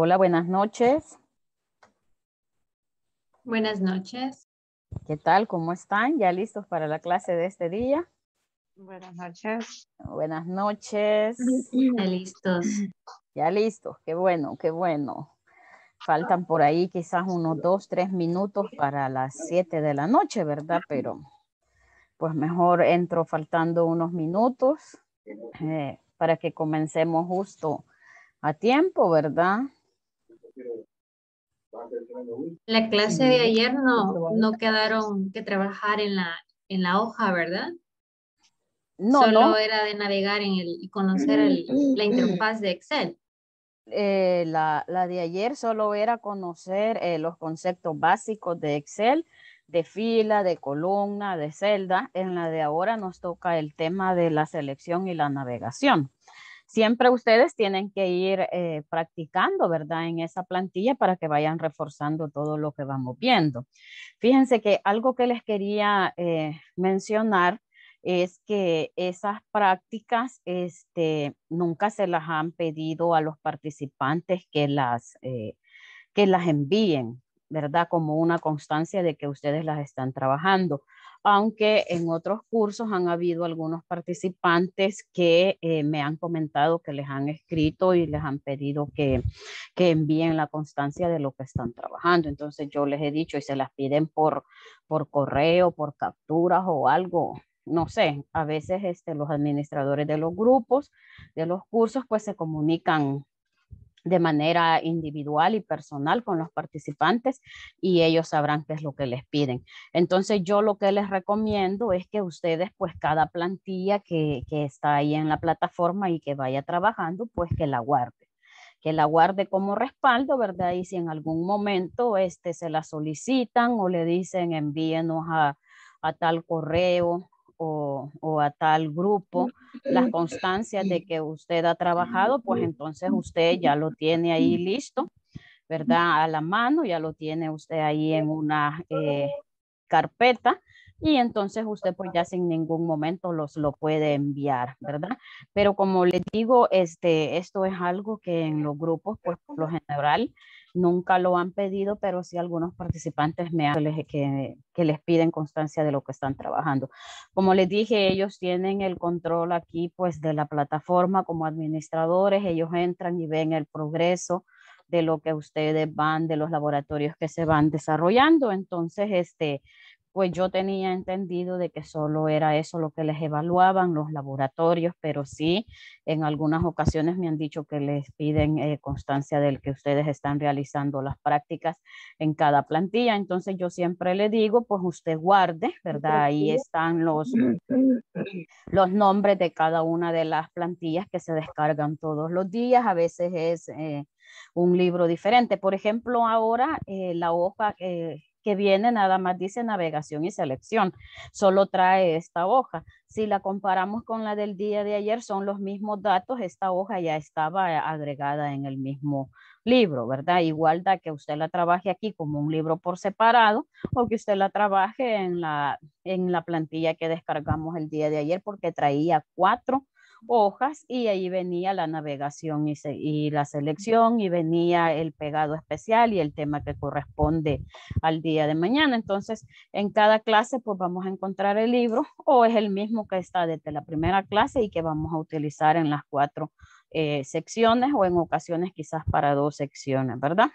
Hola, buenas noches. Buenas noches. ¿Qué tal? ¿Cómo están? ¿Ya listos para la clase de este día? Buenas noches. Buenas noches. Ya listos. Ya listos, qué bueno, qué bueno. Faltan por ahí quizás unos dos, tres minutos para las siete de la noche, ¿verdad? Pero pues mejor entro faltando unos minutos eh, para que comencemos justo a tiempo, ¿verdad? La clase de ayer no, quedaron que trabajar en la, hoja, ¿verdad? No, Solo era de navegar en y conocer la interfaz de Excel. Eh, la, la, de ayer solo era conocer eh, los conceptos básicos de Excel, de fila, de columna, de celda. En la de ahora nos toca el tema de la selección y la navegación siempre ustedes tienen que ir eh, practicando, ¿verdad? En esa plantilla para que vayan reforzando todo lo que vamos viendo. Fíjense que algo que les quería eh, mencionar es que esas prácticas este, nunca se las han pedido a los participantes que las, eh, que las envíen, ¿verdad? Como una constancia de que ustedes las están trabajando aunque en otros cursos han habido algunos participantes que eh, me han comentado que les han escrito y les han pedido que, envíen la constancia de lo que están trabajando. Entonces yo les he dicho y se las piden por, por correo, por capturas o algo. No sé, a veces este, los administradores de los grupos, de los cursos, pues se comunican de manera individual y personal con los participantes y ellos sabrán qué es lo que les piden. Entonces yo lo que les recomiendo es que ustedes pues cada plantilla que, está ahí en la plataforma y que vaya trabajando pues que la guarde que la guarde como respaldo, ¿verdad? Y si en algún momento este, se la solicitan o le dicen envíenos a, a tal correo o, a tal grupo las constancias de que usted ha trabajado, pues entonces usted ya lo tiene ahí listo, ¿verdad? A la mano, ya lo tiene usted ahí en una eh, carpeta y entonces usted pues ya sin ningún momento los lo puede enviar, ¿verdad? Pero como les digo, este, esto es algo que en los grupos, pues por lo general, Nunca lo han pedido, pero sí algunos participantes me han, que, que les piden constancia de lo que están trabajando. Como les dije, ellos tienen el control aquí pues de la plataforma como administradores, ellos entran y ven el progreso de lo que ustedes van, de los laboratorios que se van desarrollando. Entonces, este, pues yo tenía entendido de que solo era eso lo que les evaluaban los laboratorios, pero sí, en algunas ocasiones me han dicho que les piden eh, constancia del que ustedes están realizando las prácticas en cada plantilla. Entonces yo siempre le digo, pues usted guarde, ¿verdad? Ahí están los, los nombres de cada una de las plantillas que se descargan todos los días. A veces es... Eh, un libro diferente. Por ejemplo, ahora eh, la hoja que viene nada más dice navegación y selección, solo trae esta hoja. Si la comparamos con la del día de ayer, son los mismos datos, esta hoja ya estaba agregada en el mismo libro, ¿verdad? Igual da que usted la trabaje aquí como un libro por separado o que usted la trabaje en la, en la plantilla que descargamos el día de ayer porque traía cuatro hojas y ahí venía la navegación y, la selección y venía el pegado especial y el tema que corresponde al día de mañana. Entonces, en cada clase pues vamos a encontrar el libro o es el mismo que está desde la primera clase y que vamos a utilizar en las cuatro eh, secciones o en ocasiones quizás para dos secciones, ¿verdad?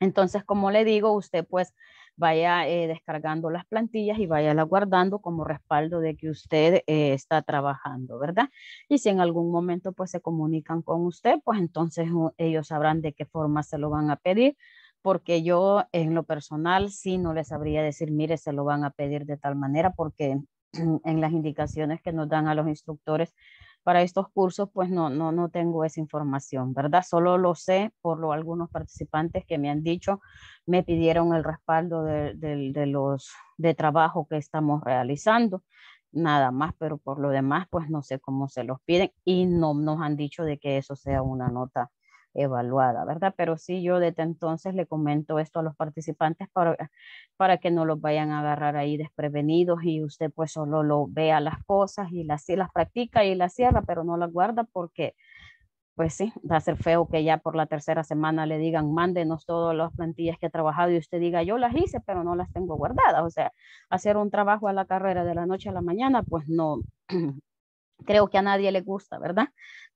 Entonces, como le digo, usted pues vaya eh, descargando las plantillas y vaya guardando como respaldo de que usted eh, está trabajando, ¿verdad? Y si en algún momento pues se comunican con usted, pues entonces ellos sabrán de qué forma se lo van a pedir porque yo en lo personal sí no les sabría decir, mire, se lo van a pedir de tal manera, porque en las indicaciones que nos dan a los instructores para estos cursos, pues no, no, no tengo esa información, ¿verdad? Solo lo sé por lo, algunos participantes que me han dicho, me pidieron el respaldo de, de, los de trabajo que estamos realizando, nada más, pero por lo demás, pues no sé cómo se los piden y no nos han dicho de que eso sea una nota evaluada, ¿verdad? Pero sí, yo desde entonces le comento esto a los participantes para, para que no los vayan a agarrar ahí desprevenidos y usted pues solo lo vea las cosas y las, y las practica y las cierra, pero no las guarda porque pues sí, va a ser feo que ya por la tercera semana le digan, mándenos todas las plantillas que ha trabajado y usted diga, yo las hice, pero no las tengo guardadas. O sea, hacer un trabajo a la carrera de la noche a la mañana, pues no, creo que a nadie le gusta, ¿verdad?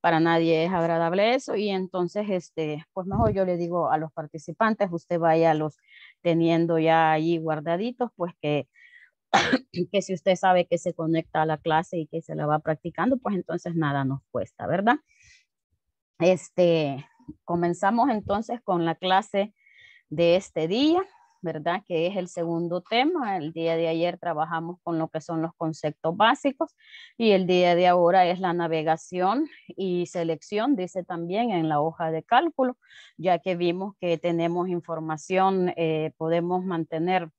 para nadie es agradable eso y entonces, este, pues mejor yo le digo a los participantes, usted vaya los teniendo ya ahí guardaditos, pues que, que si usted sabe que se conecta a la clase y que se la va practicando, pues entonces nada nos cuesta, ¿verdad? Este, comenzamos entonces con la clase de este día. ¿verdad? Que es el segundo tema. El día de ayer trabajamos con lo que son los conceptos básicos y el día de ahora es la navegación y selección, dice también en la hoja de cálculo, ya que vimos que tenemos información, eh, podemos mantener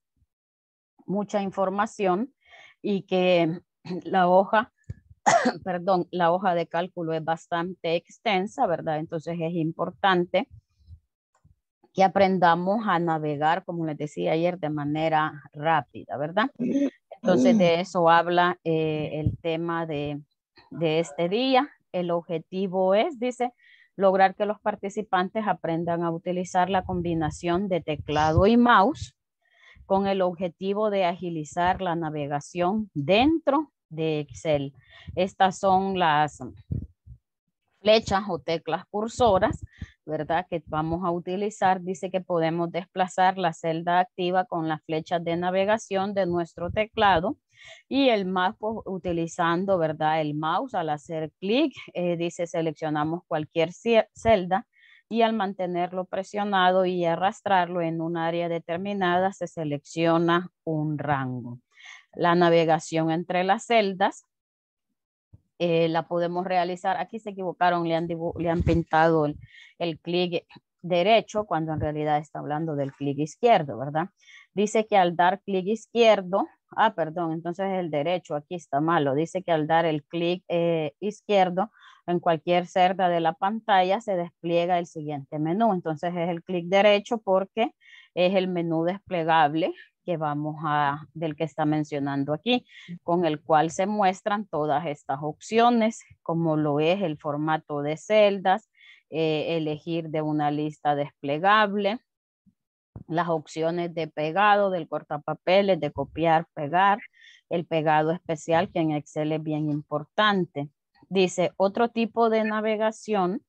mucha información y que la hoja perdón, la hoja de cálculo es bastante extensa, ¿verdad? Entonces es importante que aprendamos a navegar, como les decía ayer, de manera rápida, ¿verdad? Entonces mm. de eso habla eh, el tema de, de este día. El objetivo es, dice, lograr que los participantes aprendan a utilizar la combinación de teclado y mouse con el objetivo de agilizar la navegación dentro de Excel. Estas son las, flechas o teclas cursoras, ¿verdad? Que vamos a utilizar, dice que podemos desplazar la celda activa con las flechas de navegación de nuestro teclado y el mouse pues, utilizando, ¿verdad? El mouse al hacer clic, eh, dice seleccionamos cualquier celda y al mantenerlo presionado y arrastrarlo en un área determinada se selecciona un rango. La navegación entre las celdas eh, la podemos realizar. Aquí se equivocaron, le han, le han pintado el, clic derecho cuando en realidad está hablando del clic izquierdo, ¿verdad? Dice que al dar clic izquierdo, ah, perdón, entonces el derecho aquí está malo. Dice que al dar el clic eh, izquierdo en cualquier cerda de la pantalla se despliega el siguiente menú. Entonces es el clic derecho porque es el menú desplegable que vamos a, del que está mencionando aquí, mm. con el cual se muestran todas estas opciones, como lo es el formato de celdas, eh, elegir de una lista desplegable, las opciones de pegado, del cortapapeles, de copiar, pegar, el pegado especial que en Excel es bien importante. Dice, otro tipo de navegación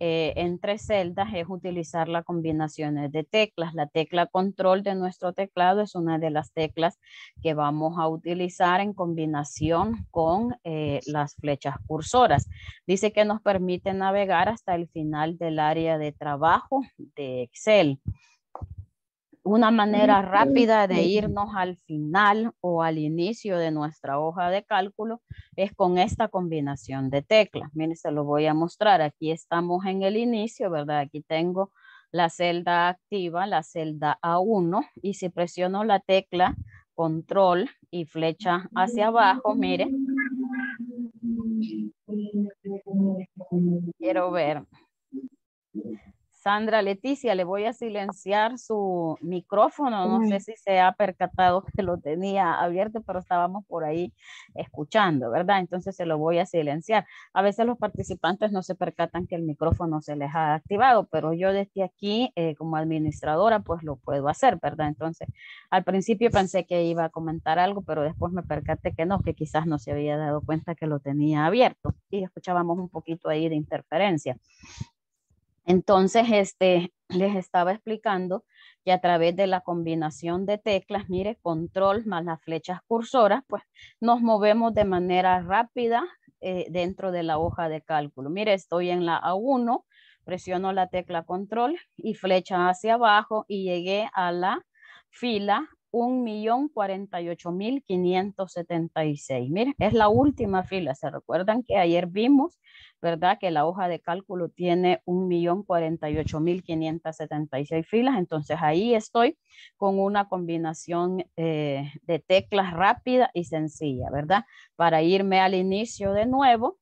eh, entre celdas es utilizar las combinaciones de teclas. La tecla control de nuestro teclado es una de las teclas que vamos a utilizar en combinación con eh, las flechas cursoras. Dice que nos permite navegar hasta el final del área de trabajo de Excel una manera rápida de irnos al final o al inicio de nuestra hoja de cálculo es con esta combinación de teclas. Miren, se lo voy a mostrar. Aquí estamos en el inicio, ¿verdad? Aquí tengo la celda activa, la celda A1, y si presiono la tecla control y flecha hacia abajo, mire. Quiero ver. Sandra Leticia, le voy a silenciar su micrófono. No sé si se ha percatado que lo tenía abierto, pero estábamos por ahí escuchando, ¿verdad? Entonces se lo voy a silenciar. A veces los participantes no se percatan que el micrófono se les ha activado, pero yo desde aquí, eh, como administradora, pues lo puedo hacer, ¿verdad? Entonces, al principio pensé que iba a comentar algo, pero después me percaté que no, que quizás no se había dado cuenta que lo tenía abierto y escuchábamos un poquito ahí de interferencia. Entonces, este, les estaba explicando que a través de la combinación de teclas, mire, control más las flechas cursoras, pues nos movemos de manera rápida eh, dentro de la hoja de cálculo. Mire, estoy en la A1, presiono la tecla control y flecha hacia abajo y llegué a la fila 1.048.576. Miren, es la última fila. Se recuerdan que ayer vimos, ¿verdad? Que la hoja de cálculo tiene 1.048.576 filas. Entonces ahí estoy con una combinación eh, de teclas rápida y sencilla, ¿verdad? Para irme al inicio de nuevo,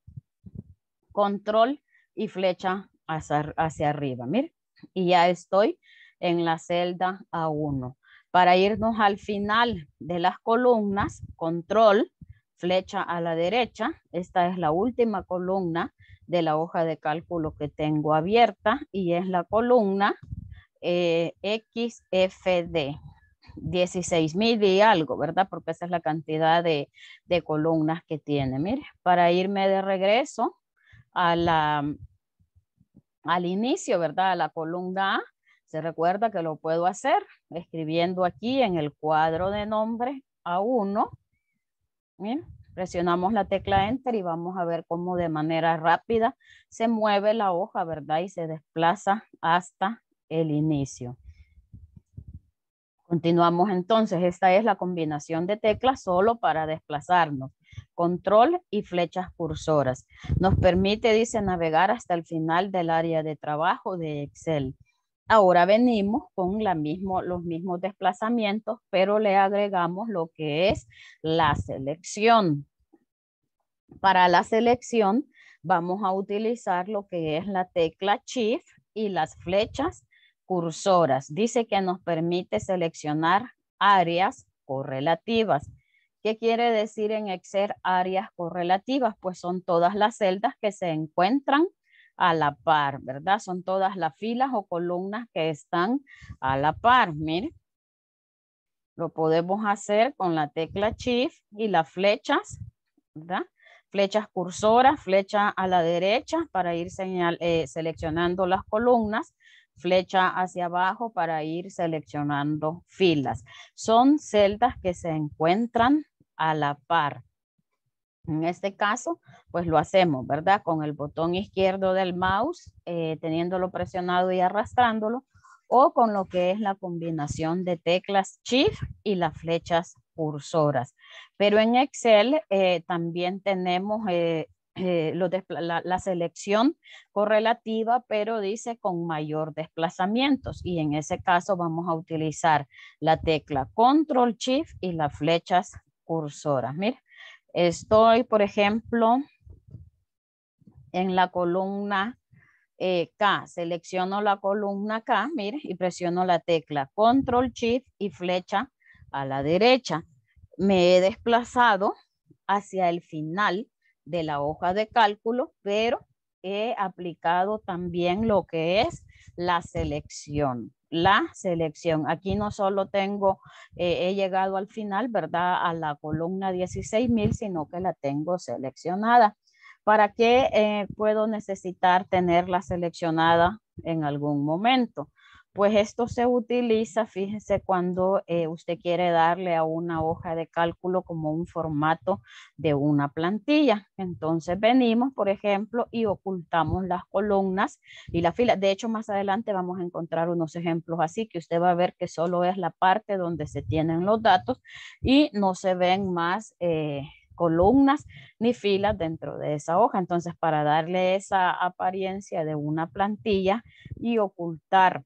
control y flecha hacia, hacia arriba. Miren, y ya estoy en la celda A1. Para irnos al final de las columnas, control, flecha a la derecha. Esta es la última columna de la hoja de cálculo que tengo abierta y es la columna eh, XFD. 16.000 y algo, ¿verdad? Porque esa es la cantidad de, columnas que tiene. Mire, para irme de regreso a la, al inicio, ¿verdad? A la columna A, se recuerda que lo puedo hacer escribiendo aquí en el cuadro de nombre A1. presionamos la tecla Enter y vamos a ver cómo de manera rápida se mueve la hoja, ¿verdad? Y se desplaza hasta el inicio. Continuamos entonces. Esta es la combinación de teclas solo para desplazarnos. Control y flechas cursoras. Nos permite, dice, navegar hasta el final del área de trabajo de Excel. Ahora venimos con mismo, los mismos desplazamientos, pero le agregamos lo que es la selección. Para la selección vamos a utilizar lo que es la tecla Shift y las flechas cursoras. Dice que nos permite seleccionar áreas correlativas. ¿Qué quiere decir en Excel áreas correlativas? Pues son todas las celdas que se encuentran a la par, ¿verdad? Son todas las filas o columnas que están a la par, miren. Lo podemos hacer con la tecla Shift y las flechas, ¿verdad? Flechas cursoras, flecha a la derecha para ir eh, seleccionando las columnas, flecha hacia abajo para ir seleccionando filas. Son celdas que se encuentran a la par. En este caso, pues lo hacemos, ¿verdad? Con el botón izquierdo del mouse, eh, teniéndolo presionado y arrastrándolo, o con lo que es la combinación de teclas Shift y las flechas cursoras. Pero en Excel eh, también tenemos eh, la, selección correlativa, pero dice con mayor desplazamientos. Y en ese caso vamos a utilizar la tecla Control Shift y las flechas cursoras. Miren. Estoy, por ejemplo, en la columna eh, K. Selecciono la columna K, mire, y presiono la tecla Control Shift y flecha a la derecha. Me he desplazado hacia el final de la hoja de cálculo, pero he aplicado también lo que es la selección la selección. Aquí no solo tengo, eh, he llegado al final, ¿verdad? A la columna 16.000, sino que la tengo seleccionada. ¿Para qué eh, puedo necesitar tenerla seleccionada en algún momento? Pues esto se utiliza, fíjense, cuando eh, usted quiere darle a una hoja de cálculo como un formato de una plantilla. Entonces venimos, por ejemplo, y ocultamos las columnas y las filas. De hecho, más adelante vamos a encontrar unos ejemplos así que usted va a ver que solo es la parte donde se tienen los datos y no se ven más eh, columnas ni filas dentro de esa hoja. Entonces, para darle esa apariencia de una plantilla y ocultar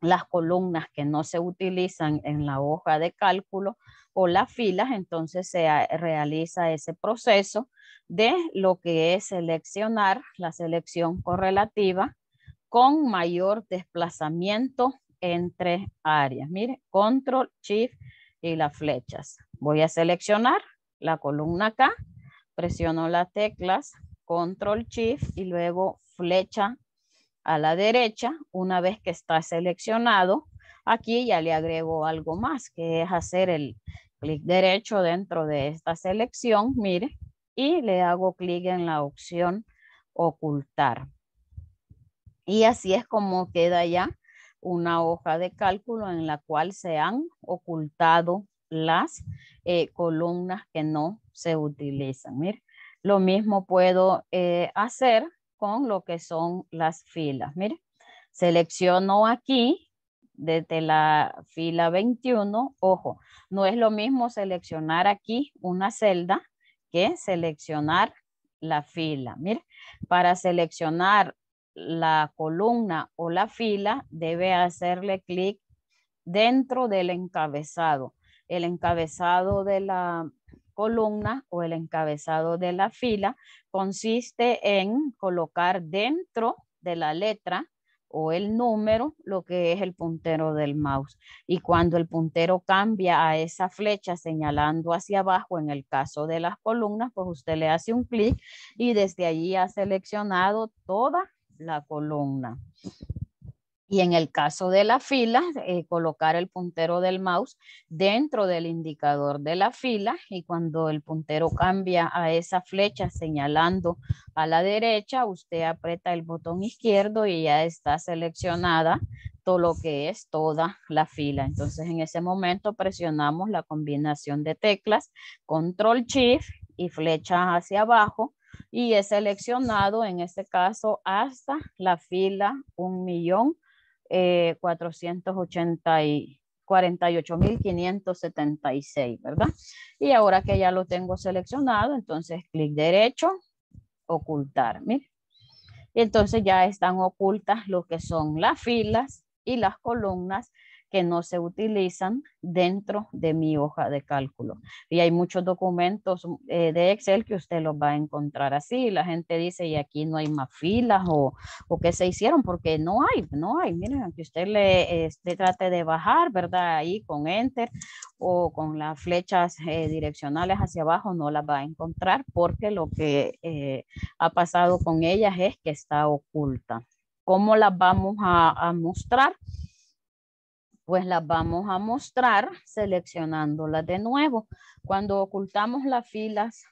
las columnas que no se utilizan en la hoja de cálculo o las filas, entonces se realiza ese proceso de lo que es seleccionar la selección correlativa con mayor desplazamiento entre áreas. Mire, control, shift y las flechas. Voy a seleccionar la columna acá, presiono las teclas, control, shift y luego flecha a la derecha, una vez que está seleccionado, aquí ya le agrego algo más, que es hacer el clic derecho dentro de esta selección, mire, y le hago clic en la opción ocultar. Y así es como queda ya una hoja de cálculo en la cual se han ocultado las eh, columnas que no se utilizan. Mire, lo mismo puedo eh, hacer con lo que son las filas. Mire, selecciono aquí desde la fila 21. Ojo, no es lo mismo seleccionar aquí una celda que seleccionar la fila. Mire, para seleccionar la columna o la fila, debe hacerle clic dentro del encabezado. El encabezado de la, columna o el encabezado de la fila consiste en colocar dentro de la letra o el número lo que es el puntero del mouse. Y cuando el puntero cambia a esa flecha señalando hacia abajo, en el caso de las columnas, pues usted le hace un clic y desde allí ha seleccionado toda la columna. Y en el caso de la fila, eh, colocar el puntero del mouse dentro del indicador de la fila y cuando el puntero cambia a esa flecha señalando a la derecha, usted aprieta el botón izquierdo y ya está seleccionada todo lo que es toda la fila. Entonces en ese momento presionamos la combinación de teclas Control Shift y flecha hacia abajo y es seleccionado en este caso hasta la fila un millón eh, ¿verdad? Y ahora que ya lo tengo seleccionado, entonces clic derecho, ocultar, mire. Y entonces ya están ocultas lo que son las filas y las columnas que no se utilizan dentro de mi hoja de cálculo. Y hay muchos documentos mm, eh, de Excel que usted los va a encontrar así. La gente dice, y aquí no hay más filas o, o que se hicieron, porque no hay, no hay. Miren, aunque usted le este, trate de bajar, ¿verdad? Ahí con Enter o con las flechas eh, direccionales hacia abajo, no las va a encontrar porque lo que eh, ha pasado con ellas es que está oculta. ¿Cómo las vamos a mostrar? pues las vamos a mostrar seleccionándolas de nuevo. Cuando ocultamos las filas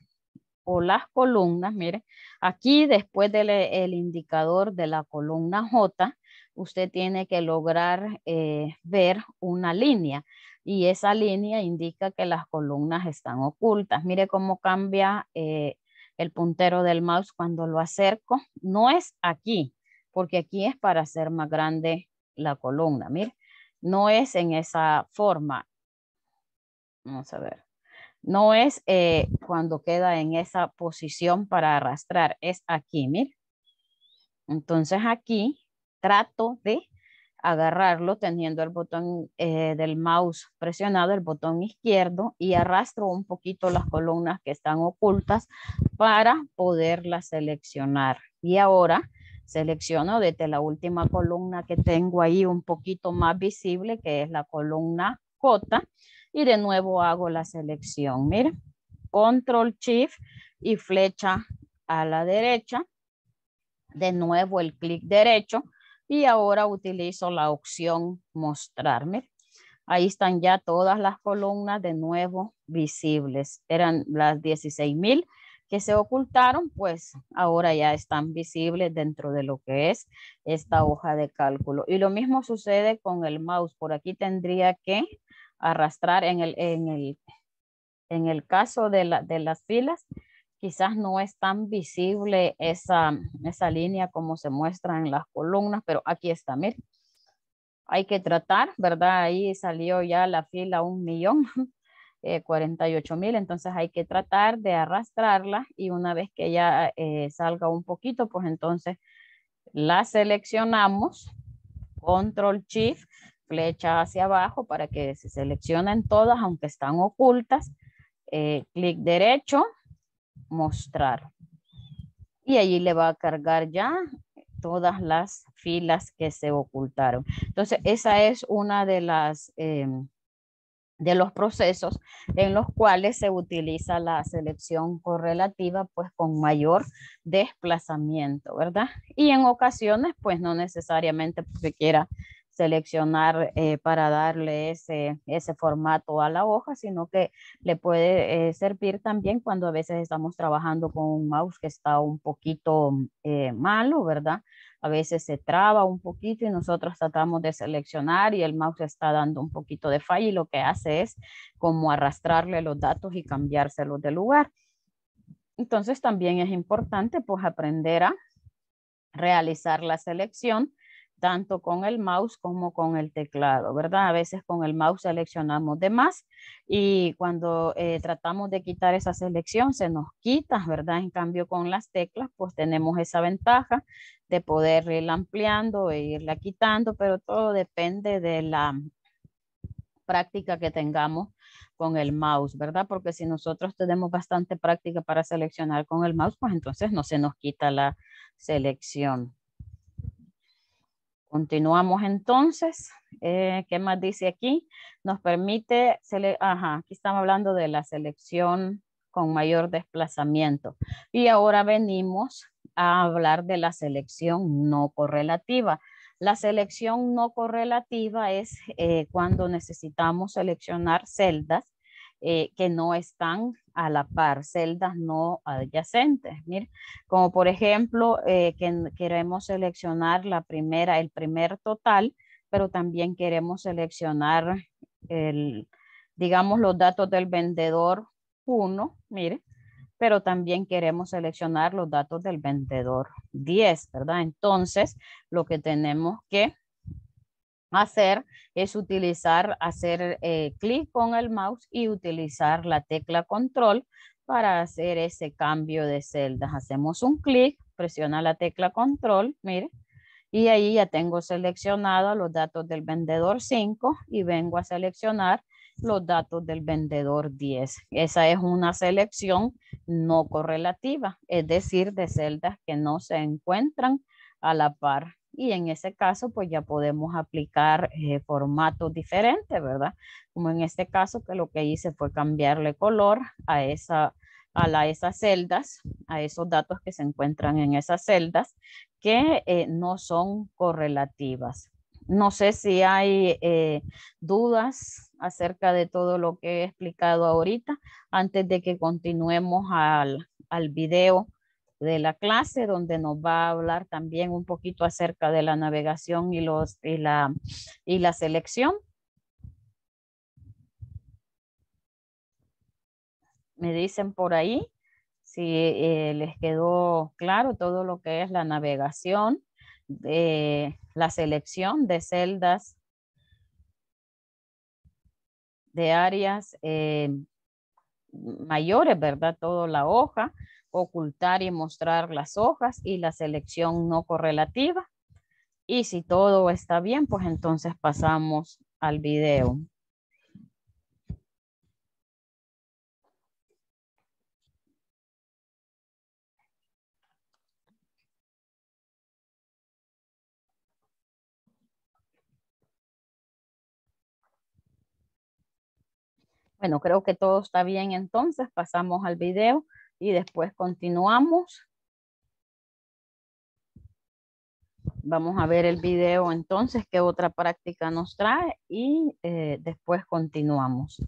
o las columnas, mire, aquí después del eh, indicador de la columna J, usted tiene que lograr eh, ver una línea y esa línea indica que las columnas están ocultas. Mire cómo cambia eh, el puntero del mouse cuando lo acerco. No es aquí, porque aquí es para hacer más grande la columna, mire no es en esa forma. Vamos a ver. No es eh, cuando queda en esa posición para arrastrar, es aquí, mire. Entonces aquí trato de agarrarlo teniendo el botón eh, del mouse presionado, el botón izquierdo y arrastro un poquito las columnas que están ocultas para poderlas seleccionar. Y ahora selecciono desde la última columna que tengo ahí un poquito más visible, que es la columna J, y de nuevo hago la selección. Mira, control shift y flecha a la derecha. De nuevo el clic derecho y ahora utilizo la opción mostrarme. Ahí están ya todas las columnas de nuevo visibles. Eran las 16,000 que se ocultaron, pues ahora ya están visibles dentro de lo que es esta hoja de cálculo. Y lo mismo sucede con el mouse. Por aquí tendría que arrastrar en el, en el, en el caso de, de las filas, quizás no es tan visible esa, esa línea como se muestra en las columnas, pero aquí está, miren. Hay que tratar, ¿verdad? Ahí salió ya la fila un millón 48 eh, mil, entonces hay que tratar de arrastrarla y una vez que ya eh, salga un poquito, pues entonces la seleccionamos, control shift, flecha hacia abajo para que se seleccionen todas, aunque están ocultas, eh, clic derecho, mostrar. Y allí le va a cargar ya todas las filas que se ocultaron. Entonces, esa es una de las em, de los procesos en los cuales se utiliza la selección correlativa pues con mayor desplazamiento, ¿verdad? Y en ocasiones pues no necesariamente porque quiera seleccionar eh, para darle ese, formato a la hoja, sino que le puede eh, servir también cuando a veces estamos trabajando con un mouse que está un poquito eh, malo, ¿verdad? A veces se traba un poquito y nosotros tratamos de seleccionar y el mouse está dando un poquito de falla y lo que hace es como arrastrarle los datos y cambiárselos de lugar. Entonces también es importante pues aprender a realizar la selección tanto con el mouse como con el teclado, ¿verdad? A veces con el mouse seleccionamos de más y cuando eh, tratamos de quitar esa selección se nos quita, ¿verdad? En cambio con las teclas pues tenemos esa ventaja de poder irla ampliando e irla quitando, pero todo depende de la práctica que tengamos con el mouse, ¿verdad? Porque si nosotros tenemos bastante práctica para seleccionar con el mouse, pues entonces no se nos quita la selección. Continuamos entonces. Eh, ¿Qué más dice aquí? Nos permite, ajá, aquí estamos hablando de la selección con mayor desplazamiento. Y ahora venimos a hablar de la selección no correlativa. La selección no correlativa es eh, cuando necesitamos seleccionar celdas eh, que no están a la par, celdas no adyacentes. Mire, como por ejemplo, eh, que queremos seleccionar la primera, el primer total, pero también queremos seleccionar el, digamos, los datos del vendedor 1, mire, pero también queremos seleccionar los datos del vendedor 10, ¿verdad? Entonces, lo que tenemos que hacer es utilizar, hacer eh, clic con el mouse y utilizar la tecla control para hacer ese cambio de celdas. Hacemos un clic, presiona la tecla control, mire, y ahí ya tengo seleccionado los datos del vendedor 5 y vengo a seleccionar los datos del vendedor 10. Esa es una selección no correlativa, es decir, de celdas que no se encuentran a la par y en ese caso pues ya podemos aplicar eh, formatos diferentes, ¿verdad? Como en este caso que lo que hice fue cambiarle color a, esa, a la, esas celdas, a esos datos que se encuentran en esas celdas que eh, no son correlativas. No sé si hay eh, dudas acerca de todo lo que he explicado ahorita antes de que continuemos al, al video de la clase, donde nos va a hablar también un poquito acerca de la navegación y, los, y, la, y la selección. Me dicen por ahí si eh, les quedó claro todo lo que es la navegación, de, la selección de celdas, de áreas eh, mayores, ¿verdad? Toda la hoja ocultar y mostrar las hojas y la selección no correlativa. Y si todo está bien, pues entonces pasamos al video. Bueno, creo que todo está bien entonces, pasamos al video y después continuamos. Vamos a ver el video entonces, qué otra práctica nos trae y eh, después continuamos.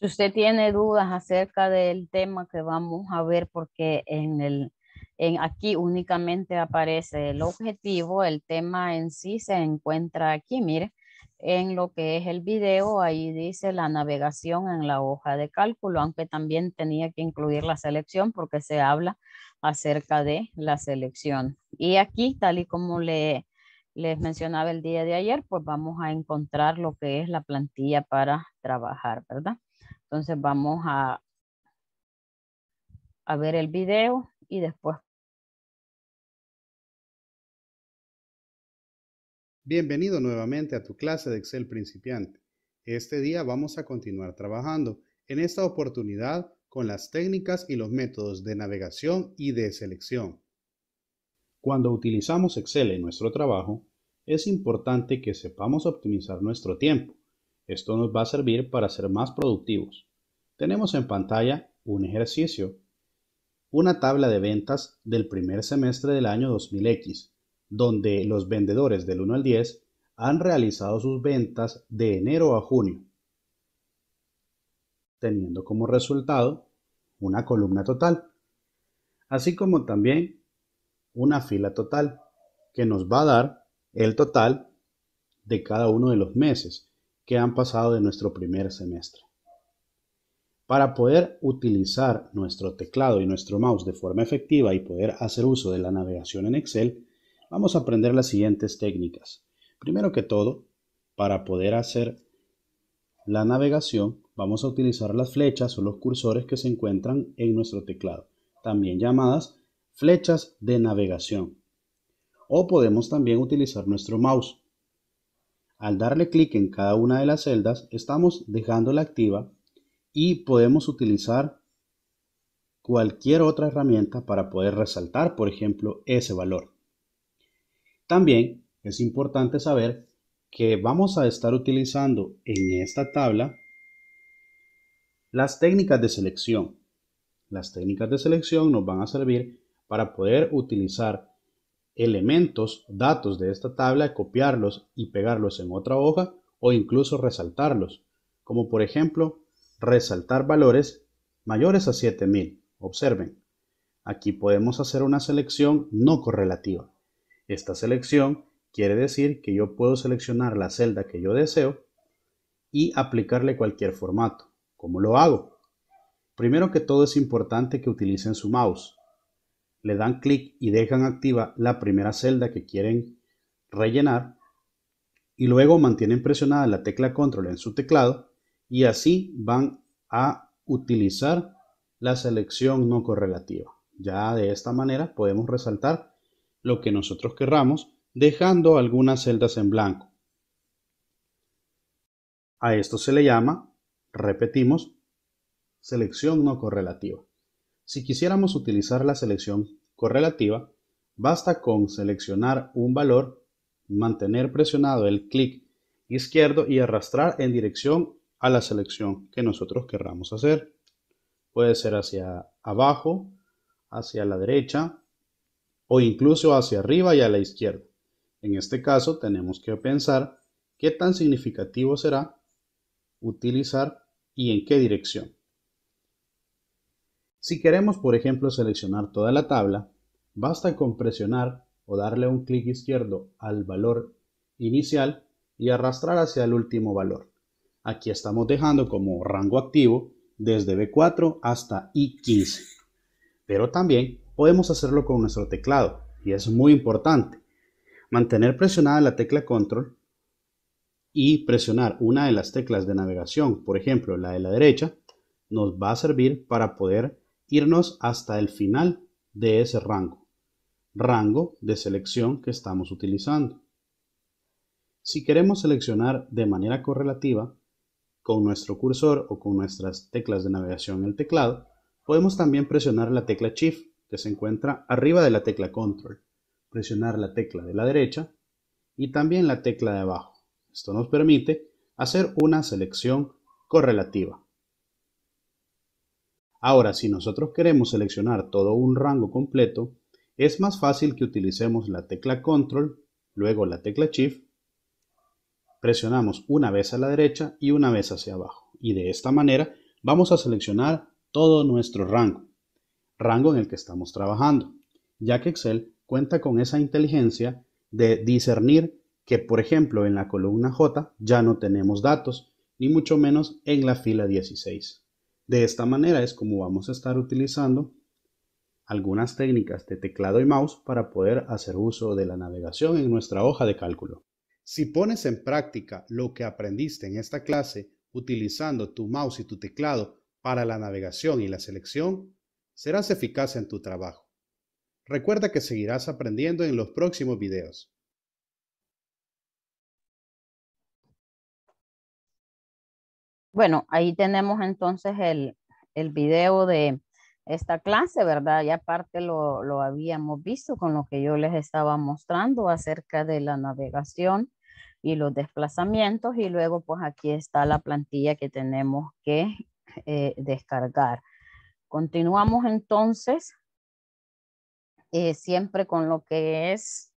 Si usted tiene dudas acerca del tema que vamos a ver, porque en el aquí únicamente aparece el objetivo, el tema en sí se encuentra aquí, mire, en lo que es el video, ahí dice la navegación en la hoja de cálculo, aunque también tenía que incluir la selección porque se habla acerca de la selección. Y aquí, tal y como le, les mencionaba el día de ayer, pues vamos a encontrar lo que es la plantilla para trabajar, ¿verdad? Entonces vamos a, a ver el video y después Bienvenido nuevamente a tu clase de Excel principiante. Este día vamos a continuar trabajando, en esta oportunidad con las técnicas y los métodos de navegación y de selección. Cuando utilizamos Excel en nuestro trabajo, es importante que sepamos optimizar nuestro tiempo. Esto nos va a servir para ser más productivos. Tenemos en pantalla un ejercicio, una tabla de ventas del primer semestre del año 2000X donde los vendedores del 1 al 10 han realizado sus ventas de enero a junio, teniendo como resultado una columna total, así como también una fila total, que nos va a dar el total de cada uno de los meses que han pasado de nuestro primer semestre. Para poder utilizar nuestro teclado y nuestro mouse de forma efectiva y poder hacer uso de la navegación en Excel, Vamos a aprender las siguientes técnicas. Primero que todo, para poder hacer la navegación, vamos a utilizar las flechas o los cursores que se encuentran en nuestro teclado, también llamadas flechas de navegación. O podemos también utilizar nuestro mouse. Al darle clic en cada una de las celdas, estamos dejándola activa y podemos utilizar cualquier otra herramienta para poder resaltar, por ejemplo, ese valor. También es importante saber que vamos a estar utilizando en esta tabla las técnicas de selección. Las técnicas de selección nos van a servir para poder utilizar elementos, datos de esta tabla, copiarlos y pegarlos en otra hoja o incluso resaltarlos, como por ejemplo resaltar valores mayores a 7000. Observen, aquí podemos hacer una selección no correlativa. Esta selección quiere decir que yo puedo seleccionar la celda que yo deseo y aplicarle cualquier formato. ¿Cómo lo hago? Primero que todo es importante que utilicen su mouse. Le dan clic y dejan activa la primera celda que quieren rellenar y luego mantienen presionada la tecla control en su teclado y así van a utilizar la selección no correlativa. Ya de esta manera podemos resaltar lo que nosotros querramos, dejando algunas celdas en blanco. A esto se le llama, repetimos, selección no correlativa. Si quisiéramos utilizar la selección correlativa, basta con seleccionar un valor, mantener presionado el clic izquierdo y arrastrar en dirección a la selección que nosotros querramos hacer. Puede ser hacia abajo, hacia la derecha, o incluso hacia arriba y a la izquierda. En este caso tenemos que pensar qué tan significativo será utilizar y en qué dirección. Si queremos, por ejemplo, seleccionar toda la tabla, basta con presionar o darle un clic izquierdo al valor inicial y arrastrar hacia el último valor. Aquí estamos dejando como rango activo desde B4 hasta I15. Pero también podemos hacerlo con nuestro teclado y es muy importante. Mantener presionada la tecla control y presionar una de las teclas de navegación, por ejemplo la de la derecha, nos va a servir para poder irnos hasta el final de ese rango, rango de selección que estamos utilizando. Si queremos seleccionar de manera correlativa con nuestro cursor o con nuestras teclas de navegación en el teclado, podemos también presionar la tecla Shift que se encuentra arriba de la tecla Control. Presionar la tecla de la derecha y también la tecla de abajo. Esto nos permite hacer una selección correlativa. Ahora, si nosotros queremos seleccionar todo un rango completo, es más fácil que utilicemos la tecla Control, luego la tecla Shift, presionamos una vez a la derecha y una vez hacia abajo. Y de esta manera vamos a seleccionar todo nuestro rango rango en el que estamos trabajando, ya que Excel cuenta con esa inteligencia de discernir que, por ejemplo, en la columna J ya no tenemos datos, ni mucho menos en la fila 16. De esta manera es como vamos a estar utilizando algunas técnicas de teclado y mouse para poder hacer uso de la navegación en nuestra hoja de cálculo. Si pones en práctica lo que aprendiste en esta clase utilizando tu mouse y tu teclado para la navegación y la selección, serás eficaz en tu trabajo. Recuerda que seguirás aprendiendo en los próximos videos. Bueno, ahí tenemos entonces el, el video de esta clase, ¿verdad? Ya aparte lo, habíamos visto con lo que yo les estaba mostrando acerca de la navegación y los desplazamientos y luego pues aquí está la plantilla que tenemos que eh, descargar. Continuamos entonces eh, siempre con lo que es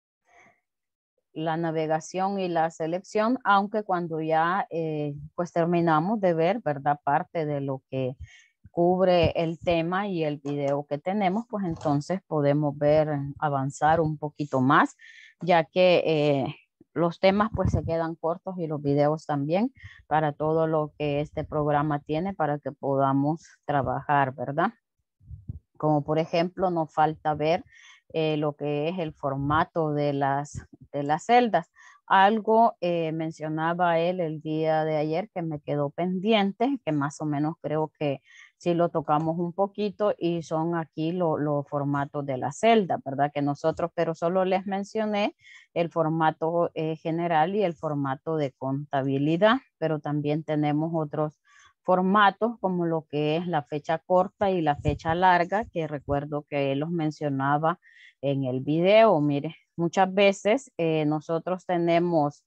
la navegación y la selección, aunque cuando ya eh, pues terminamos de ver, ¿verdad? Parte de lo que cubre el tema y el video que tenemos, pues entonces podemos ver, avanzar un poquito más, ya que eh, los temas pues se quedan cortos y los videos también para todo lo que este programa tiene para que podamos trabajar, ¿verdad? Como por ejemplo, nos falta ver eh, lo que es el formato de las, de las celdas. Algo eh, mencionaba él el día de ayer que me quedó pendiente, que más o menos creo que si lo tocamos un poquito y son aquí los formatos de la celda, ¿verdad? Que nosotros, pero solo les mencioné el formato eh, general y el formato de contabilidad, pero también tenemos otros formatos como lo que es la fecha corta y la fecha larga, que recuerdo que los mencionaba en el video. Mire, muchas veces eh, nosotros tenemos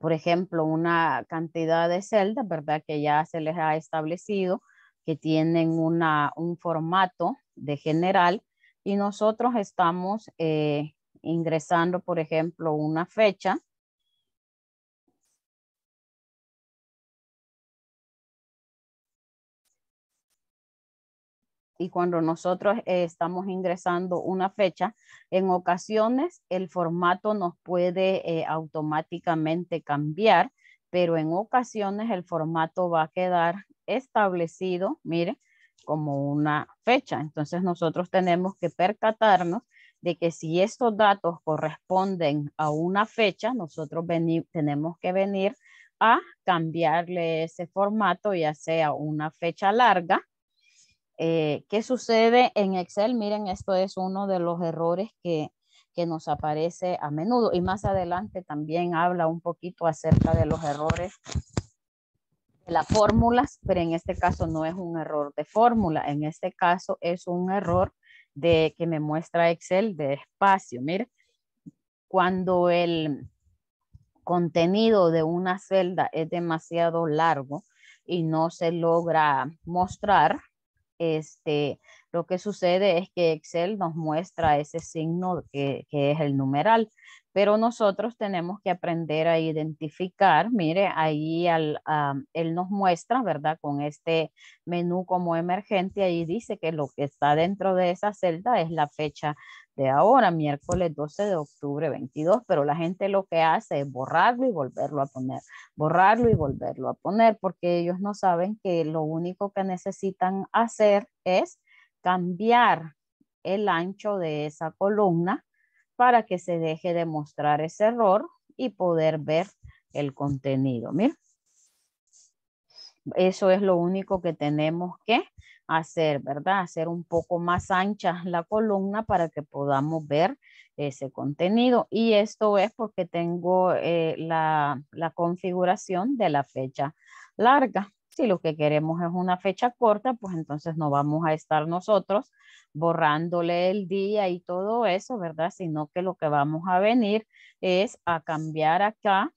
por ejemplo, una cantidad de celdas, ¿verdad? Que ya se les ha establecido, que tienen un formato de general y nosotros estamos eh, ingresando, por ejemplo, una fecha y cuando nosotros eh, estamos ingresando una fecha, en ocasiones el formato nos puede eh, automáticamente cambiar, pero en ocasiones el formato va a quedar establecido, mire, como una fecha. Entonces nosotros tenemos que percatarnos de que si estos datos corresponden a una fecha, nosotros tenemos que venir a cambiarle ese formato, ya sea una fecha larga, eh, ¿Qué sucede en Excel? Miren, esto es uno de los errores que, nos aparece a menudo y más adelante también habla un poquito acerca de los errores de las fórmulas, pero en este caso no es un error de fórmula, en este caso es un error de que me muestra Excel de espacio. Miren, cuando el contenido de una celda es demasiado largo y no se logra mostrar, este, lo que sucede es que Excel nos muestra ese signo que, que es el numeral pero nosotros tenemos que aprender a identificar, mire, ahí ah, él nos muestra, ¿verdad? Con este menú como emergente, ahí dice que lo que está dentro de esa celda es la fecha de ahora, miércoles 12 de octubre 22, pero la gente lo que hace es borrarlo y volverlo a poner, borrarlo y volverlo a poner, porque ellos no saben que lo único que necesitan hacer es cambiar el ancho de esa columna para que se deje de mostrar ese error y poder ver el contenido. Mira. Eso es lo único que tenemos que hacer, ¿verdad? Hacer un poco más ancha la columna para que podamos ver ese contenido. Y esto es porque tengo eh, la configuración de la fecha larga. Si lo que queremos es una fecha corta, pues entonces no vamos a estar nosotros borrándole el día y todo eso, ¿verdad? Sino que lo que vamos a venir es a cambiar acá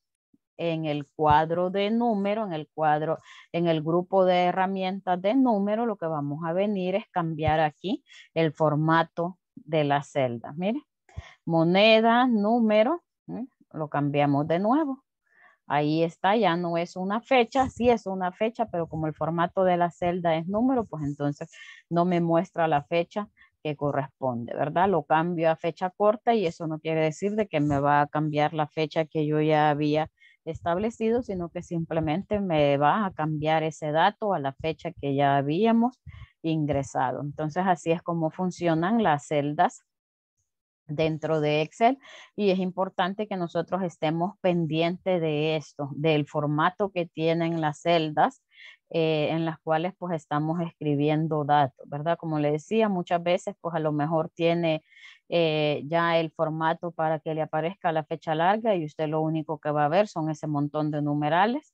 en el cuadro de número, en el cuadro, en el grupo de herramientas de número, lo que vamos a venir es cambiar aquí el formato de la celda. Mire, moneda, número, lo cambiamos de nuevo. Ahí está, ya no es una fecha, sí es una fecha, pero como el formato de la celda es número, pues entonces no me muestra la fecha que corresponde, ¿verdad? Lo cambio a fecha corta y eso no quiere decir de que me va a cambiar la fecha que yo ya había establecido, sino que simplemente me va a cambiar ese dato a la fecha que ya habíamos ingresado. Entonces, así es como funcionan las celdas dentro de Excel y es importante que nosotros estemos pendientes de esto, del formato que tienen las celdas eh, en las cuales pues estamos escribiendo datos, ¿verdad? Como le decía, muchas veces pues a lo mejor tiene eh, ya el formato para que le aparezca la fecha larga y usted lo único que va a ver son ese montón de numerales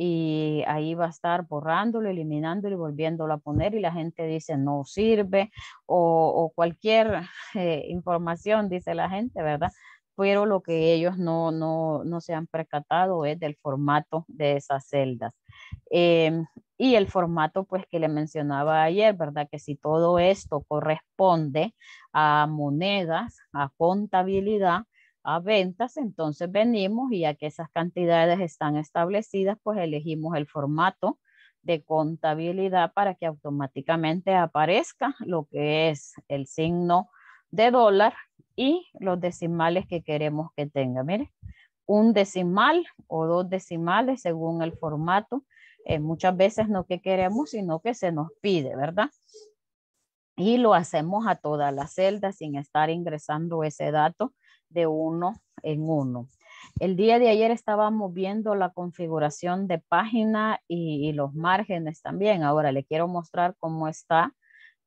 y ahí va a estar borrándolo, eliminándolo y volviéndolo a poner y la gente dice no sirve o, cualquier eh, información dice la gente, ¿verdad? Pero lo que ellos no, no, se han percatado es del formato de esas celdas. Em, y el formato, pues que le mencionaba ayer, ¿verdad? Que si todo esto corresponde a monedas, a contabilidad, a ventas, entonces venimos y ya que esas cantidades están establecidas, pues elegimos el formato de contabilidad para que automáticamente aparezca lo que es el signo de dólar y los decimales que queremos que tenga. Mire, un decimal o dos decimales según el formato. Eh, muchas veces no que queremos, sino que se nos pide, ¿verdad? Y lo hacemos a toda la celda sin estar ingresando ese dato de uno en uno. El día de ayer estábamos viendo la configuración de página y, los márgenes también. Ahora le quiero mostrar cómo está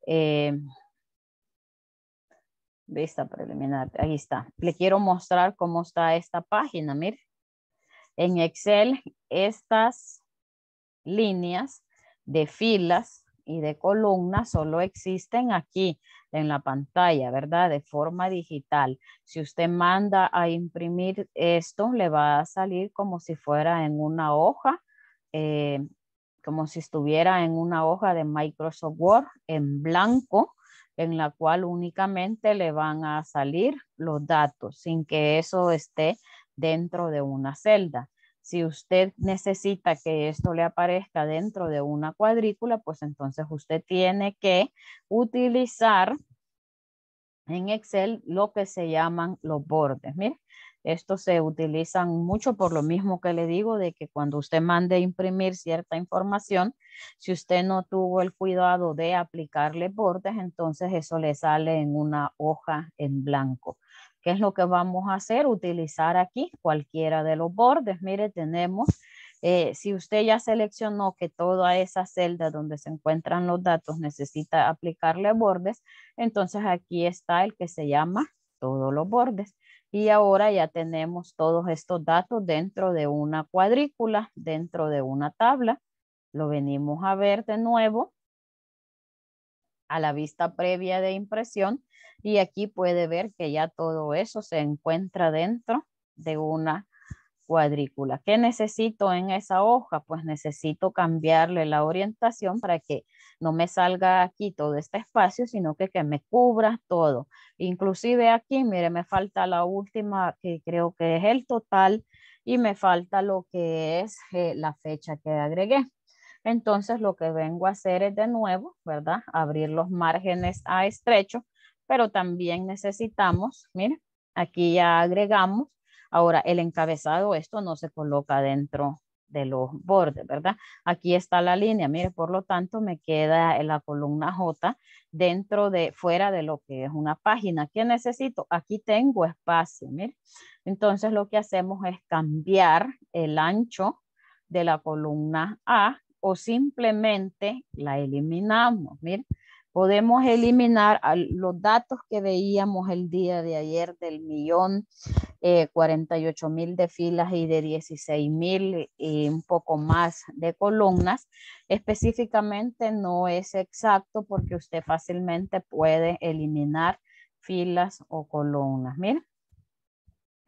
eh, vista preliminar. Ahí está. Le quiero mostrar cómo está esta página. Mire, en Excel estas líneas de filas y de columnas solo existen aquí en la pantalla, ¿verdad? De forma digital. Si usted manda a imprimir esto, le va a salir como si fuera en una hoja, eh, como si estuviera en una hoja de Microsoft Word en blanco, en la cual únicamente le van a salir los datos sin que eso esté dentro de una celda. Si usted necesita que esto le aparezca dentro de una cuadrícula, pues entonces usted tiene que utilizar en Excel lo que se llaman los bordes. Miren, estos se utilizan mucho por lo mismo que le digo de que cuando usted mande imprimir cierta información, si usted no tuvo el cuidado de aplicarle bordes, entonces eso le sale en una hoja en blanco. ¿Qué es lo que vamos a hacer? Utilizar aquí cualquiera de los bordes. Mire, tenemos, eh, si usted ya seleccionó que toda esa celda donde se encuentran los datos necesita aplicarle bordes, entonces aquí está el que se llama todos los bordes. Y ahora ya tenemos todos estos datos dentro de una cuadrícula, dentro de una tabla. Lo venimos a ver de nuevo a la vista previa de impresión y aquí puede ver que ya todo eso se encuentra dentro de una cuadrícula. ¿Qué necesito en esa hoja? Pues necesito cambiarle la orientación para que no me salga aquí todo este espacio, sino que, que me cubra todo. Inclusive aquí, mire, me falta la última que creo que es el total y me falta lo que es eh, la fecha que agregué. Entonces lo que vengo a hacer es de nuevo, ¿verdad? Abrir los márgenes a estrecho, pero también necesitamos, mire, aquí ya agregamos, ahora el encabezado, esto no se coloca dentro de los bordes, ¿verdad? Aquí está la línea, mire, por lo tanto me queda en la columna J dentro de, fuera de lo que es una página. ¿Qué necesito? Aquí tengo espacio, mire. Entonces lo que hacemos es cambiar el ancho de la columna A o simplemente la eliminamos. Miren, podemos eliminar los datos que veíamos el día de ayer del millón 48 eh, mil de filas y de 16 mil y un poco más de columnas. Específicamente no es exacto porque usted fácilmente puede eliminar filas o columnas. Miren.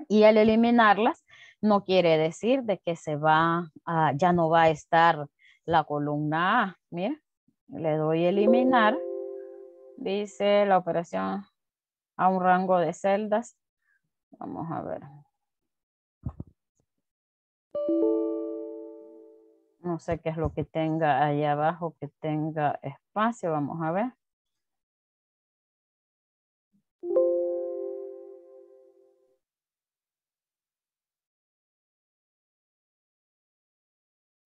Y al eliminarlas, no quiere decir de que se va, ya no va a estar la columna A. Mira, le doy eliminar. Dice la operación a un rango de celdas. Vamos a ver. No sé qué es lo que tenga ahí abajo que tenga espacio. Vamos a ver.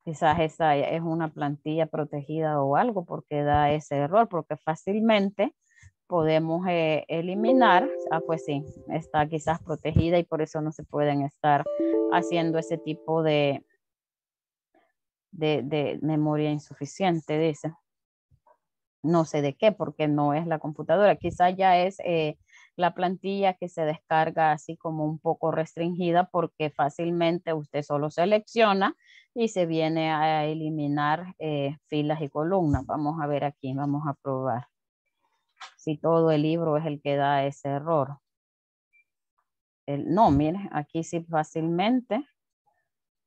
Quizás esa e, es una plantilla protegida o algo porque da ese error, porque fácilmente podemos eh, eliminar, ah, pues sí, está quizás protegida y por eso no se pueden estar haciendo ese tipo de, de, memoria insuficiente, dice. No sé de qué, porque no es la computadora. Quizás ya es eh, la plantilla que se descarga así como un poco restringida porque fácilmente usted solo selecciona y se viene a eliminar eh, filas y columnas. Vamos a ver aquí, vamos a probar si todo el libro es el que da ese error. El, no, miren, aquí sí fácilmente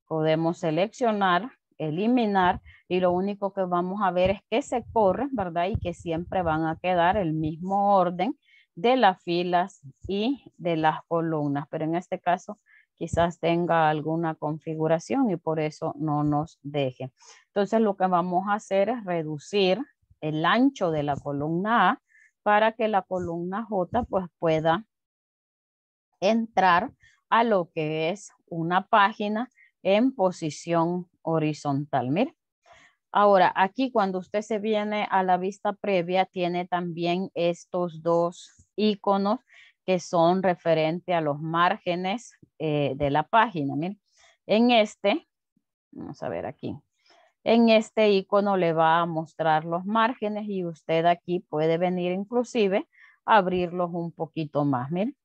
podemos seleccionar, eliminar y lo único que vamos a ver es que se corre, ¿verdad? Y que siempre van a quedar el mismo orden de las filas y de las columnas, pero en este caso quizás tenga alguna configuración y por eso no nos deje. Entonces lo que vamos a hacer es reducir el ancho de la columna A para que la columna J pues pueda entrar a lo que es una página en posición horizontal. Mire, Ahora, aquí cuando usted se viene a la vista previa, tiene también estos dos iconos que son referente a los márgenes eh, de la página. Miren, en este, vamos a ver aquí, en este icono le va a mostrar los márgenes y usted aquí puede venir inclusive a abrirlos un poquito más. Miren,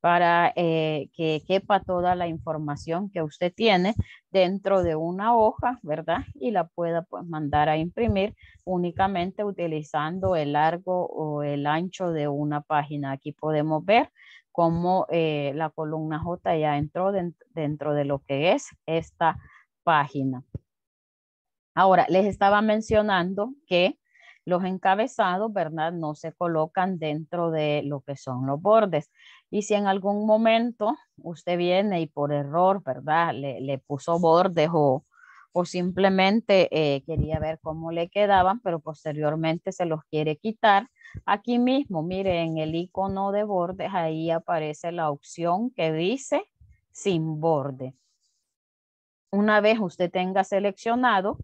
para eh, que quepa toda la información que usted tiene dentro de una hoja, ¿verdad? Y la pueda pues, mandar a imprimir únicamente utilizando el largo o el ancho de una página. Aquí podemos ver cómo eh, la columna J ya entró dentro de lo que es esta página. Ahora, les estaba mencionando que los encabezados, ¿verdad? No se colocan dentro de lo que son los bordes. Y si en algún momento usted viene y por error, ¿verdad? Le, puso bordes o, o simplemente eh, quería ver cómo le quedaban, pero posteriormente se los quiere quitar. Aquí mismo, mire, en el icono de bordes, ahí aparece la opción que dice sin borde. Una vez usted tenga seleccionado,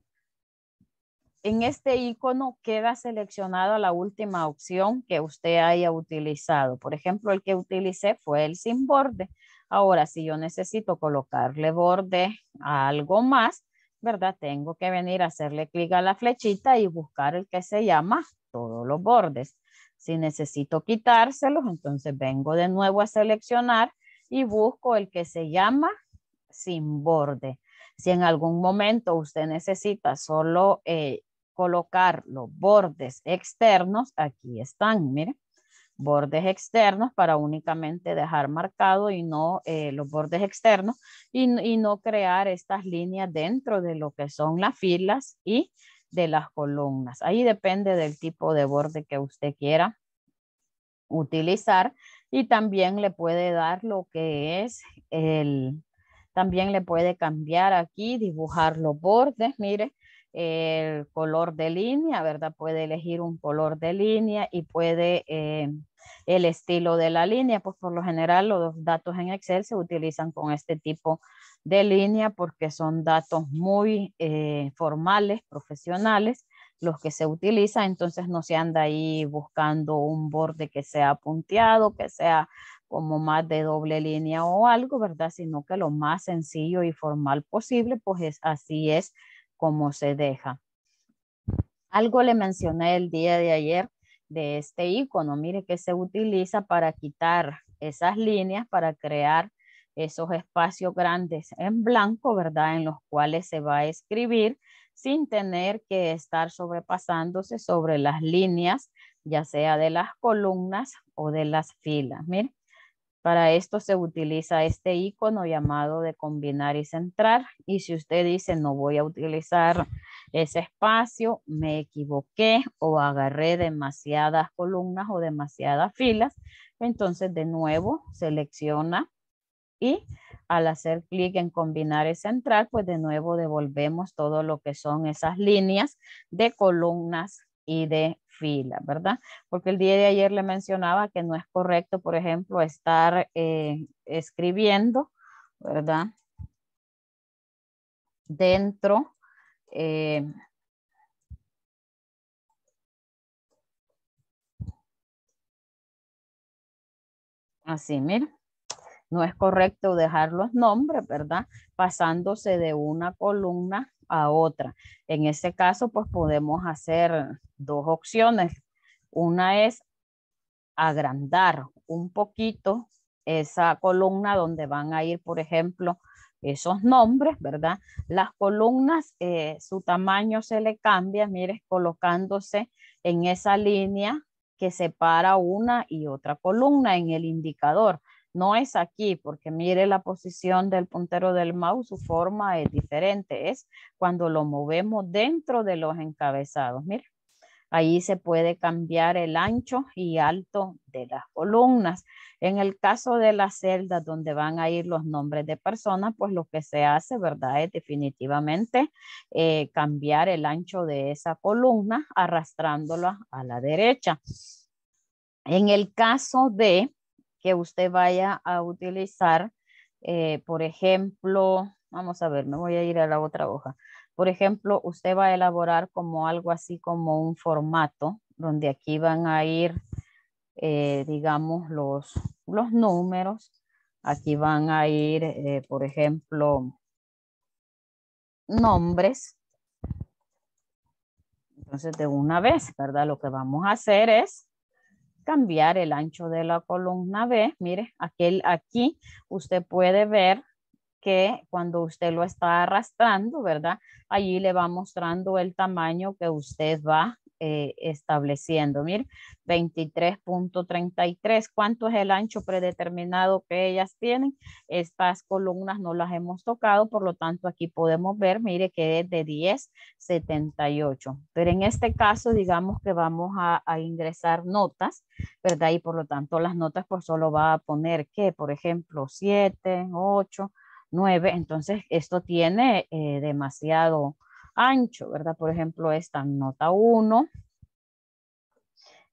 en este icono queda seleccionada la última opción que usted haya utilizado. Por ejemplo, el que utilicé fue el sin borde. Ahora, si yo necesito colocarle borde a algo más, ¿verdad? Tengo que venir a hacerle clic a la flechita y buscar el que se llama todos los bordes. Si necesito quitárselos, entonces vengo de nuevo a seleccionar y busco el que se llama sin borde. Si en algún momento usted necesita solo eh, colocar los bordes externos, aquí están, mire bordes externos para únicamente dejar marcado y no eh, los bordes externos y, y no crear estas líneas dentro de lo que son las filas y de las columnas. Ahí depende del tipo de borde que usted quiera utilizar y también le puede dar lo que es el, también le puede cambiar aquí, dibujar los bordes, mire, el color de línea, ¿verdad? Puede elegir un color de línea y puede eh, el estilo de la línea, pues por lo general los datos en Excel se utilizan con este tipo de línea porque son datos muy eh, formales, profesionales, los que se utilizan, entonces no se anda ahí buscando un borde que sea punteado, que sea como más de doble línea o algo, ¿verdad? Sino que lo más sencillo y formal posible, pues así es como se deja. Algo le mencioné el día de ayer de este icono, mire que se utiliza para quitar esas líneas, para crear esos espacios grandes en blanco, ¿verdad? En los cuales se va a escribir sin tener que estar sobrepasándose sobre las líneas, ya sea de las columnas o de las filas. Mire, para esto se utiliza este icono llamado de combinar y centrar. Y si usted dice no voy a utilizar ese espacio, me equivoqué o agarré demasiadas columnas o demasiadas filas, entonces de nuevo selecciona y al hacer clic en combinar y centrar, pues de nuevo devolvemos todo lo que son esas líneas de columnas y de fila, ¿verdad? Porque el día de ayer le mencionaba que no es correcto, por ejemplo, estar eh, escribiendo, ¿verdad? Dentro eh, Así, mira, no es correcto dejar los nombres, ¿verdad? Pasándose de una columna a otra. En este caso, pues podemos hacer dos opciones. Una es agrandar un poquito esa columna donde van a ir, por ejemplo, esos nombres, ¿verdad? Las columnas, eh, su tamaño se le cambia, mires, colocándose en esa línea que separa una y otra columna en el indicador. No es aquí, porque mire la posición del puntero del mouse, su forma es diferente. Es cuando lo movemos dentro de los encabezados. Mire, ahí se puede cambiar el ancho y alto de las columnas. En el caso de las celdas donde van a ir los nombres de personas, pues lo que se hace, ¿verdad? Es definitivamente eh, cambiar el ancho de esa columna arrastrándola a la derecha. En el caso de que usted vaya a utilizar. Eh, por ejemplo, vamos a ver, me voy a ir a la otra hoja. Por ejemplo, usted va a elaborar como algo así como un formato donde aquí van a ir, eh, digamos, los, los números. Aquí van a ir, eh, por ejemplo, nombres. Entonces, de una vez, ¿verdad? Lo que vamos a hacer es cambiar el ancho de la columna B. Mire, aquel, aquí usted puede ver que cuando usted lo está arrastrando, ¿verdad? Allí le va mostrando el tamaño que usted va eh, estableciendo. Miren, 23.33, ¿cuánto es el ancho predeterminado que ellas tienen? Estas columnas no las hemos tocado, por lo tanto aquí podemos ver, mire que es de 78. Pero en este caso, digamos que vamos a, ingresar notas, ¿verdad? Y por lo tanto las notas pues solo va a poner que, por ejemplo, 7, 8, 9. Entonces esto tiene eh, demasiado ancho, ¿verdad? Por ejemplo, esta nota 1.